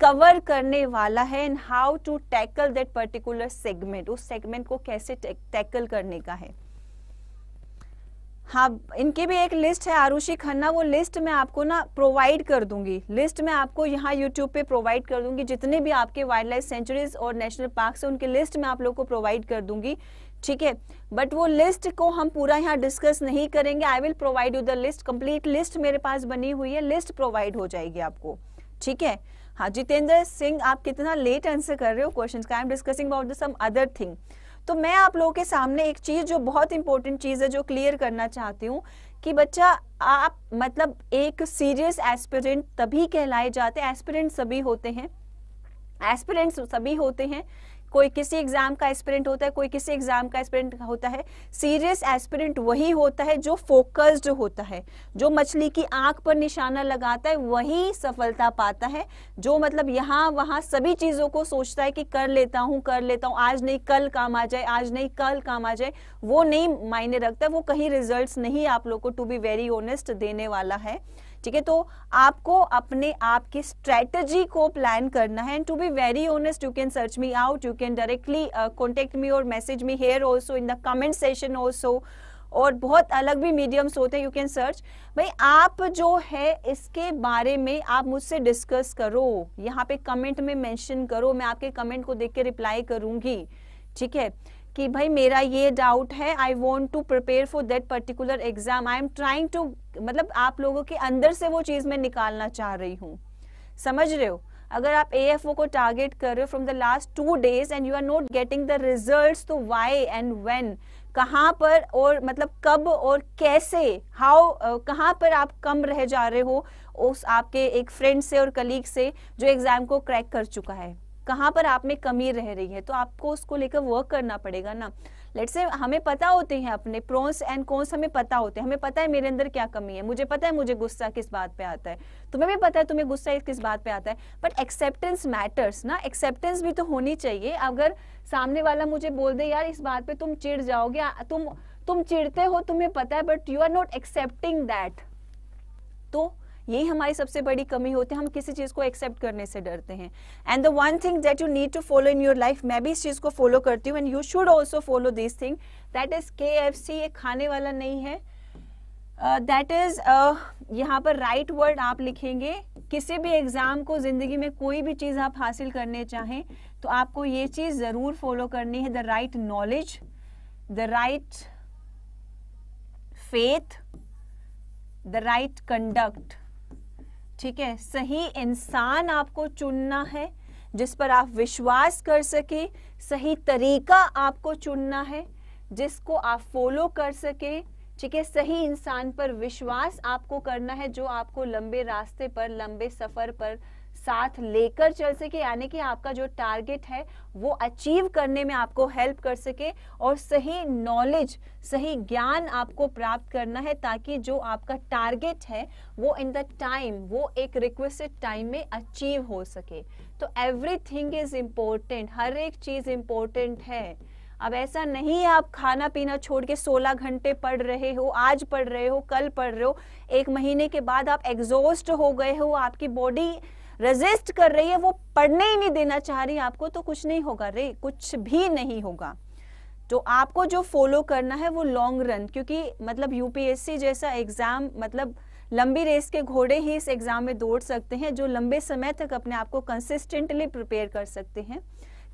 कवर करने वाला है and how to tackle that particular segment उस सेगमेंट को कैसे टैकल करने का है हाँ इनके भी एक लिस्ट है आरुषि खन्ना वो लिस्ट मैं आपको ना प्रोवाइड कर दूंगी लिस्ट मैं आपको यहाँ यूट्यूब पे प्रोवाइड कर दूंगी जितने भी आपके वाइल्ड लाइफ सेंचुरीज और नेशनल पार्क्स है उनके लिस्ट मैं आप लोगों को प्रोवाइड कर दूंगी ठीक है बट वो लिस्ट को हम पूरा यहाँ डिस्कस नहीं करेंगे I will provide you the list complete list मेरे पास बनी हुई है लिस्ट प्रोवाइड हो जाएगी आपको ठीक है हाँ जितेंद्र सिंह आप कितना लेट आंसर कर रहे हो क्वेश्चन का I am discussing about the some other thing तो मैं आप लोगों के सामने एक चीज जो बहुत इंपॉर्टेंट चीज है जो क्लियर करना चाहती हूँ कि बच्चा आप मतलब एक सीरियस एस्पिरेंट तभी कहलाए जाते हैं एस्पिरेंट सभी होते हैं एस्पिरेंट सभी होते हैं कोई किसी एग्जाम का एस्पिरेंट होता है कोई किसी एग्जाम का एस्पिरेंट होता है सीरियस एस्पिरेंट वही होता है जो फोकस्ड होता है जो मछली की आंख पर निशाना लगाता है वही सफलता पाता है जो मतलब यहाँ वहाँ सभी चीज़ों को सोचता है कि कर लेता हूँ कर लेता हूँ आज नहीं कल काम आ जाए आज नहीं कल काम आ जाए वो नहीं मायने रखता वो कहीं रिजल्ट नहीं आप लोग को टू बी वेरी ऑनेस्ट देने वाला है ठीक है तो आपको अपने आप की स्ट्रेटजी को प्लान करना है and to be very honest you can search me out you can directly contact me और message me here also in the comment session also और बहुत अलग भी मीडियम्स होते हैं यू कैन सर्च भाई आप जो है इसके बारे में आप मुझसे डिस्कस करो यहाँ पे कमेंट में मेंशन करो मैं आपके कमेंट को देख के रिप्लाई करूंगी ठीक है कि भाई मेरा ये डाउट है I want to prepare for that particular exam I am trying to मतलब आप लोगों के अंदर से वो चीज मैं निकालना चाह रही हूँ समझ रहे हो अगर आप ए को टारगेट कर रहे हो from the last two days and you are not getting the result तो वाई एंड वेन कहाँ पर और मतलब कब और कैसे हाउ uh, कहाँ पर आप कम रह जा रहे हो उस आपके एक फ्रेंड से और कलीग से जो एग्जाम को क्रैक कर चुका है कहाँ पर आप में कमी रह रही है तो आपको उसको लेकर वर्क करना पड़ेगा ना लेट से हमें पता होते हैं अपने प्रोन्स एंड कॉन्स हमें पता होते हैं हमें पता है मेरे अंदर क्या कमी है मुझे पता है मुझे गुस्सा किस बात पे आता है तुम्हें भी पता है तुम्हें गुस्सा किस बात पे आता है बट एक्सेप्टेंस मैटर्स ना एक्सेप्टेंस भी तो होनी चाहिए अगर सामने वाला मुझे बोल दे यार इस बात पे तुम चिड़ जाओगे तुम तुम चिड़ते हो तुम्हें पता है but you are not accepting that तो यही हमारी सबसे बड़ी कमी होती है हम किसी चीज़ को एक्सेप्ट करने से डरते हैं and the one thing that you need to follow in your life मैं भी इस चीज़ को फॉलो करती हूँ and you should also follow this thing that is K F C ये खाने वाला नहीं है दैट uh, इज़ uh, यहाँ पर राइट right वर्ड आप लिखेंगे किसी भी एग्ज़ाम को ज़िंदगी में कोई भी चीज़ आप हासिल करने चाहें तो आपको ये चीज़ ज़रूर फॉलो करनी है the right knowledge the right faith the right conduct ठीक है सही इंसान आपको चुनना है जिस पर आप विश्वास कर सके सही तरीका आपको चुनना है जिसको आप फॉलो कर सके ठीक है सही इंसान पर विश्वास आपको करना है जो आपको लंबे रास्ते पर लंबे सफ़र पर साथ लेकर चल सके यानी कि आपका जो टारगेट है वो अचीव करने में आपको हेल्प कर सके और सही नॉलेज सही ज्ञान आपको प्राप्त करना है ताकि जो आपका टारगेट है वो इन द टाइम वो एक रिक्वेस्टेड टाइम में अचीव हो सके तो एवरी थिंग इज इम्पोर्टेंट हर एक चीज़ इम्पोर्टेंट है अब ऐसा नहीं है आप खाना पीना छोड़ के 16 घंटे पढ़ रहे हो आज पढ़ रहे हो कल पढ़ रहे हो एक महीने के बाद आप एग्जॉस्ट हो गए हो आपकी बॉडी रेजिस्ट कर रही है वो पढ़ने ही नहीं देना चाह रही आपको तो कुछ नहीं होगा रे कुछ भी नहीं होगा तो आपको जो फॉलो करना है वो लॉन्ग रन क्योंकि मतलब यूपीएससी जैसा एग्जाम मतलब लंबी रेस के घोड़े ही इस एग्जाम में दौड़ सकते हैं जो लंबे समय तक अपने आप को कंसिस्टेंटली प्रिपेयर कर सकते हैं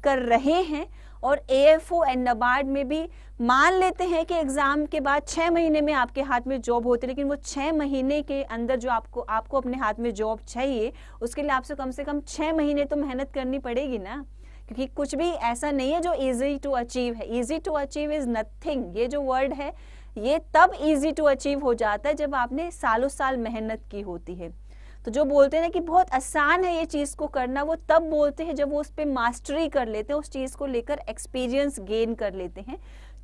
कर रहे हैं और ए ओ एंड नबार्ड में भी मान लेते हैं कि एग्ज़ाम के बाद छः महीने में आपके हाथ में जॉब होती है लेकिन वो छः महीने के अंदर जो आपको आपको अपने हाथ में जॉब चाहिए उसके लिए आपसे कम से कम छः महीने तो मेहनत करनी पड़ेगी ना क्योंकि कुछ भी ऐसा नहीं है जो ईजी टू अचीव है easy to achieve is nothing ये जो वर्ड है ये तब ईजी टू अचीव हो जाता है जब आपने सालों साल मेहनत की होती है तो जो बोलते हैं कि बहुत आसान है ये चीज़ को करना वो तब बोलते हैं जब वो उस पर मास्टरी कर लेते हैं उस चीज़ को लेकर एक्सपीरियंस गेन कर लेते हैं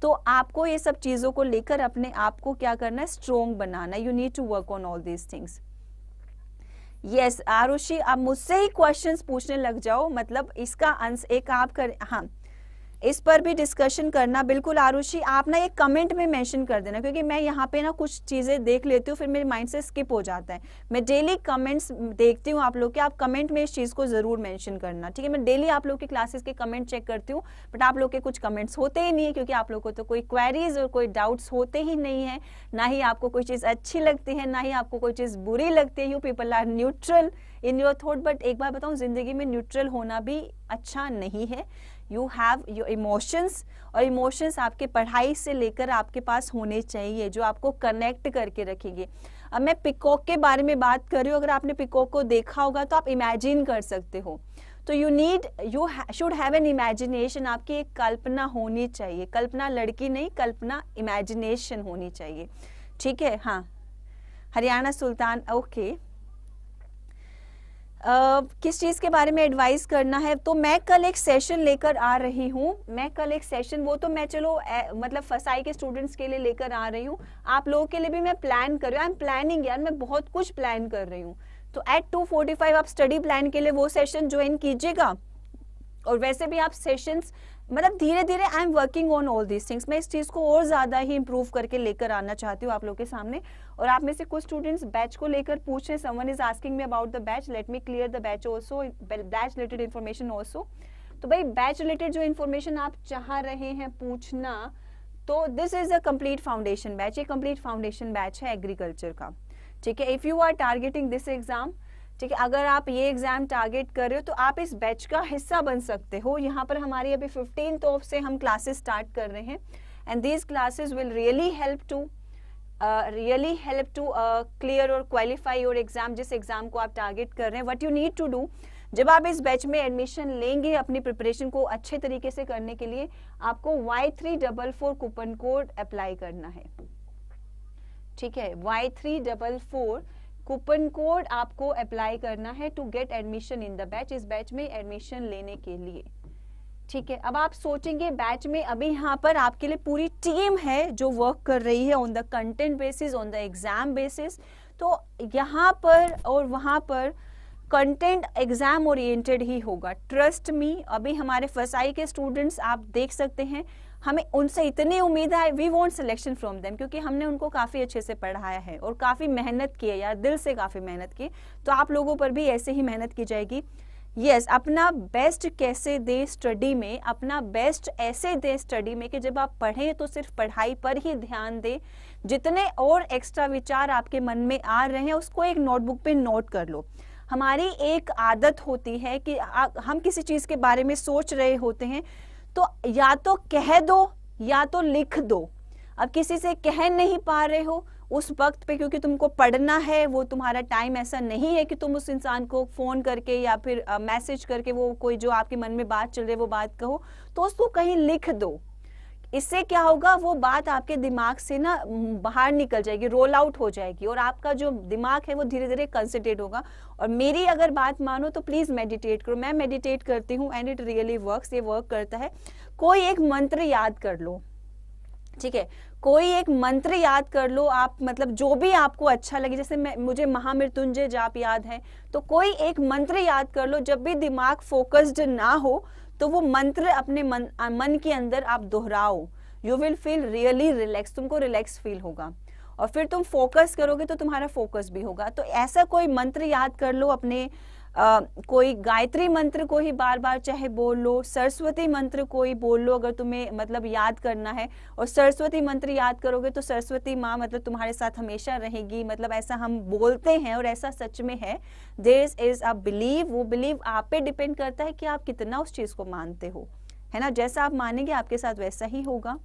तो आपको ये सब चीज़ों को लेकर अपने आप को क्या करना है स्ट्रोंग बनाना you need to work on all these things yes Arushi आप मुझसे ही क्वेश्चंस पूछने लग जाओ मतलब इसका आंसर एक आप कर हाँ इस पर भी डिस्कशन करना बिल्कुल आरुषि आप ना ये कमेंट में मेंशन कर देना क्योंकि मैं यहाँ पे ना कुछ चीज़ें देख लेती हूँ फिर मेरे माइंड से स्किप हो जाता है मैं डेली कमेंट्स देखती हूँ आप लोग के आप कमेंट में इस चीज़ को ज़रूर मेंशन करना ठीक है मैं डेली आप लोग की क्लासेस के कमेंट चेक करती हूँ बट आप लोग के कुछ कमेंट्स होते ही नहीं है क्योंकि आप लोग को तो कोई क्वेरीज और कोई डाउट्स होते ही नहीं है ना ही आपको कोई चीज़ अच्छी लगती है ना ही आपको कोई चीज़ बुरी लगती है you people are neutral in your thought but एक बार बताऊँ जिंदगी में न्यूट्रल होना भी अच्छा नहीं है यू हैव योर इमोशंस और इमोशंस आपके पढ़ाई से लेकर आपके पास होने चाहिए जो आपको कनेक्ट करके रखेंगे अब मैं पिकॉक के बारे में बात कर रही हूँ अगर आपने पिकॉक को देखा होगा तो आप इमेजिन कर सकते हो तो you need you should have an imagination आपकी एक कल्पना होनी चाहिए कल्पना लड़की नहीं कल्पना इमेजिनेशन होनी चाहिए ठीक है हाँ Haryana Sultan okay okay. Uh, किस चीज़ के बारे में एडवाइस करना है तो मैं कल एक सेशन लेकर आ रही हूँ मैं कल एक सेशन वो तो मैं चलो ए, मतलब फसाई के स्टूडेंट्स के लिए लेकर आ रही हूँ आप लोगों के लिए भी मैं प्लान कर रही हूँ आई एम प्लानिंग यार मैं बहुत कुछ प्लान कर रही हूँ तो एट टू फोर्टी फाइव आप स्टडी प्लान के लिए वो सेशन ज्वाइन कीजिएगा और वैसे भी आप सेशंस मतलब धीरे धीरे I am working on all these things मैं इस चीज़ को और ज़्यादा ही इम्प्रूव करके लेकर आना चाहती हूँ आप लोगों के सामने और आप में से कुछ स्टूडेंट्स बैच को लेकर पूछ रहे someone is asking me about the batch let me clear the batch also batch related information also तो भाई बैच रिलेटेड जो इन्फॉर्मेशन आप चाह रहे हैं पूछना तो this is a complete foundation batch ये कम्प्लीट फाउंडेशन बैच है एग्रीकल्चर का ठीक है if you are targeting this exam ठीक है अगर आप ये एग्जाम टारगेट कर रहे हो तो आप इस बैच का हिस्सा बन सकते हो यहाँ पर हमारी अभी फिफ्टीन ऑफ से हम क्लासेस स्टार्ट कर रहे हैं and these classes will really help to really help to clear और क्वालिफाई और एग्जाम जिस एग्जाम को आप टारगेट कर रहे हैं what you need to do जब आप इस बैच में एडमिशन लेंगे अपनी प्रिपरेशन को अच्छे तरीके से करने के लिए आपको Y three double four coupon code apply करना है ठीक है Y three double four coupon code आपको अप्लाई करना है to get admission in the batch इस बैच में एडमिशन लेने के लिए ठीक है अब आप सोचेंगे बैच में अभी यहाँ पर आपके लिए पूरी टीम है जो वर्क कर रही है on the content basis on the exam basis तो यहाँ पर और वहाँ पर कंटेंट एग्जाम ओरिएंटेड ही होगा ट्रस्ट मी अभी हमारे फसाई के स्टूडेंट्स आप देख सकते हैं हमें उनसे इतनी उम्मीद है we want selection from them क्योंकि हमने उनको काफ़ी अच्छे से पढ़ाया है और काफ़ी मेहनत की है यार दिल से काफ़ी मेहनत की तो आप लोगों पर भी ऐसे ही मेहनत की जाएगी यस yes, अपना बेस्ट कैसे दे स्टडी में अपना बेस्ट ऐसे दे स्टडी में कि जब आप पढ़ें तो सिर्फ पढ़ाई पर ही ध्यान दें जितने और एक्स्ट्रा विचार आपके मन में आ रहे हैं उसको एक नोटबुक पे नोट कर लो हमारी एक आदत होती है कि हम किसी चीज़ के बारे में सोच रहे होते हैं तो या तो कह दो या तो लिख दो अब किसी से कह नहीं पा रहे हो उस वक्त पे क्योंकि तुमको पढ़ना है वो तुम्हारा टाइम ऐसा नहीं है कि तुम उस इंसान को फ़ोन करके या फिर मैसेज करके वो कोई जो आपके मन में बात चल रही है वो बात कहो तो उसको कहीं लिख दो इससे क्या होगा वो बात आपके दिमाग से ना बाहर निकल जाएगी रोल आउट हो जाएगी और आपका जो दिमाग है वो धीरे धीरे कंसेंट्रेट होगा और मेरी अगर बात मानो तो प्लीज़ मेडिटेट करो मैं मेडिटेट करती हूँ एंड इट रियली वर्क ये वर्क करता है कोई एक मंत्र याद कर लो ठीक है कोई एक मंत्र याद कर लो आप मतलब जो भी आपको अच्छा लगे जैसे मैं मुझे महामृत्युंजय जाप याद है तो कोई एक मंत्र याद कर लो जब भी दिमाग फोकस्ड ना हो तो वो मंत्र अपने मन मन के अंदर आप दोहराओ you will feel really relax तुमको रिलैक्स फील होगा और फिर तुम फोकस करोगे तो तुम्हारा फोकस भी होगा तो ऐसा कोई मंत्र याद कर लो अपने आ, कोई गायत्री मंत्र को ही बार बार चाहे बोल लो सरस्वती मंत्र को ही बोल लो अगर तुम्हें मतलब याद करना है और सरस्वती मंत्र याद करोगे तो सरस्वती माँ मतलब तुम्हारे साथ हमेशा रहेगी मतलब ऐसा हम बोलते हैं और ऐसा सच में है देर इज अ बिलीव वो बिलीव आप पे डिपेंड करता है कि आप कितना उस चीज़ को मानते हो है ना जैसा आप मानेंगे आपके साथ वैसा ही होगा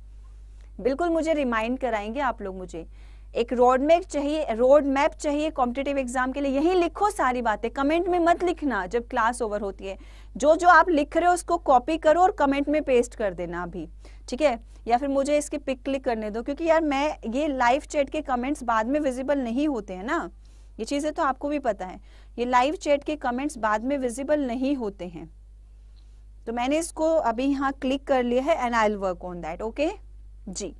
बिल्कुल मुझे रिमाइंड कराएंगे आप लोग मुझे एक रोड मैप चाहिए रोड मैप चाहिए कॉम्पिटेटिव एग्जाम के लिए यही लिखो सारी बातें कमेंट में मत लिखना जब क्लास ओवर होती है जो जो आप लिख रहे हो उसको कॉपी करो और कमेंट में पेस्ट कर देना अभी ठीक है या फिर मुझे इसके पिक क्लिक करने दो क्योंकि यार मैं ये लाइव चैट के कमेंट्स बाद में विजिबल नहीं होते हैं ना ये चीज़ें तो आपको भी पता है ये लाइव चैट के कमेंट्स बाद में विजिबल नहीं होते हैं तो मैंने इसको अभी यहाँ क्लिक कर लिया है and I work on that okay जी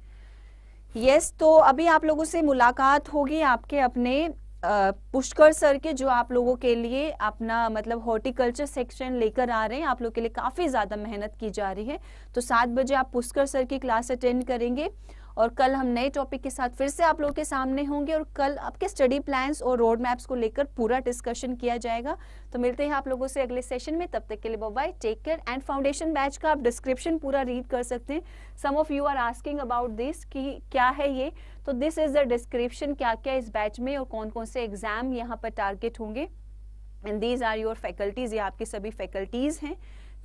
यस yes, तो अभी आप लोगों से मुलाकात होगी आपके अपने पुष्कर सर के जो आप लोगों के लिए अपना मतलब हॉर्टिकल्चर सेक्शन लेकर आ रहे हैं आप लोगों के लिए काफ़ी ज़्यादा मेहनत की जा रही है तो सात बजे आप पुष्कर सर की क्लास अटेंड करेंगे और कल हम नए टॉपिक के साथ फिर से आप लोगों के सामने होंगे और कल आपके स्टडी प्लान्स और रोड मैप्स को लेकर पूरा डिस्कशन किया जाएगा तो मिलते हैं आप लोगों से अगले सेशन में तब तक के लिए bye take care and foundation batch का आप डिस्क्रिप्शन पूरा रीड कर सकते हैं some of you are asking about this कि क्या है ये तो दिस इज द डिस्क्रिप्शन क्या क्या इस बैच में और कौन कौन से एग्जाम यहाँ पर टारगेट होंगे and these are your faculties ये आपके सभी फैकल्टीज हैं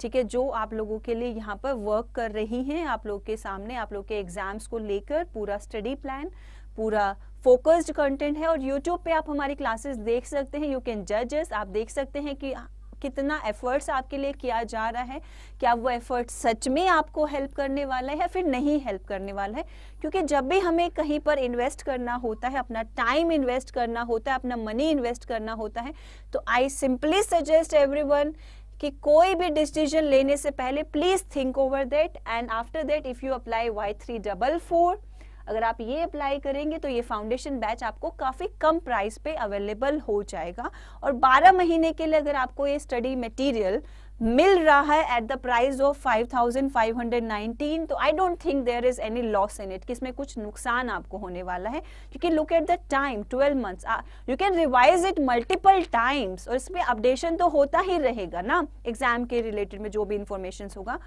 ठीक है जो आप लोगों के लिए यहाँ पर वर्क कर रही हैं आप लोग के सामने आप लोग के एग्जाम्स को लेकर पूरा स्टडी प्लान पूरा फोकस्ड कंटेंट है और यूट्यूब पे आप हमारी क्लासेस देख सकते हैं यू कैन जजेस आप देख सकते हैं कि कितना एफर्ट्स आपके लिए किया जा रहा है क्या वो एफर्ट सच में आपको हेल्प करने वाला है या फिर नहीं हेल्प करने वाला है क्योंकि जब भी हमें कहीं पर इन्वेस्ट करना होता है अपना टाइम इन्वेस्ट करना होता है अपना मनी इन्वेस्ट करना होता है तो आई सिंपली सजेस्ट एवरीवन कि कोई भी डिसीजन लेने से पहले please think over that and after that if you apply Y three double four अगर आप ये अप्लाई करेंगे तो ये फाउंडेशन बैच आपको काफ़ी कम प्राइस पे अवेलेबल हो जाएगा और 12 महीने के लिए अगर आपको ये स्टडी मटेरियल मिल रहा है एट द प्राइस ऑफ 5519 तो I don't think there is any loss in it किसमें कुछ नुकसान आपको होने वाला है क्योंकि look at the time 12 months you can revise it multiple times और इसमें अपडेशन तो होता ही रहेगा ना एग्जाम के रिलेटेड में जो भी इंफॉर्मेशन होगा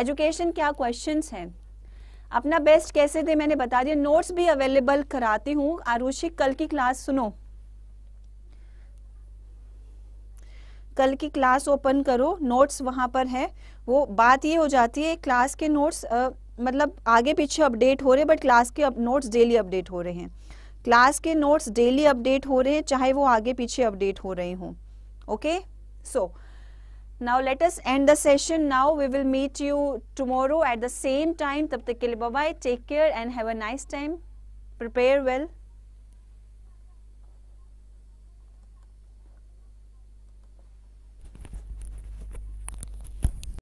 एजुकेशन क्या क्वेश्चन है अपना बेस्ट कैसे थे मैंने बता दिया नोट्स भी अवेलेबल कराती हूँ आरुषि कल की क्लास सुनो कल की क्लास ओपन करो नोट्स वहाँ पर है वो बात ये हो जाती है क्लास के नोट्स मतलब आगे पीछे अपडेट हो रहे हैं बट क्लास के नोट्स डेली अपडेट हो रहे हैं क्लास के नोट्स डेली अपडेट हो रहे हैं चाहे वो आगे पीछे अपडेट हो रहे हों okay so now let us end the session now we will meet you tomorrow at the same time तब तक के लिए bye take care and have a nice time prepare well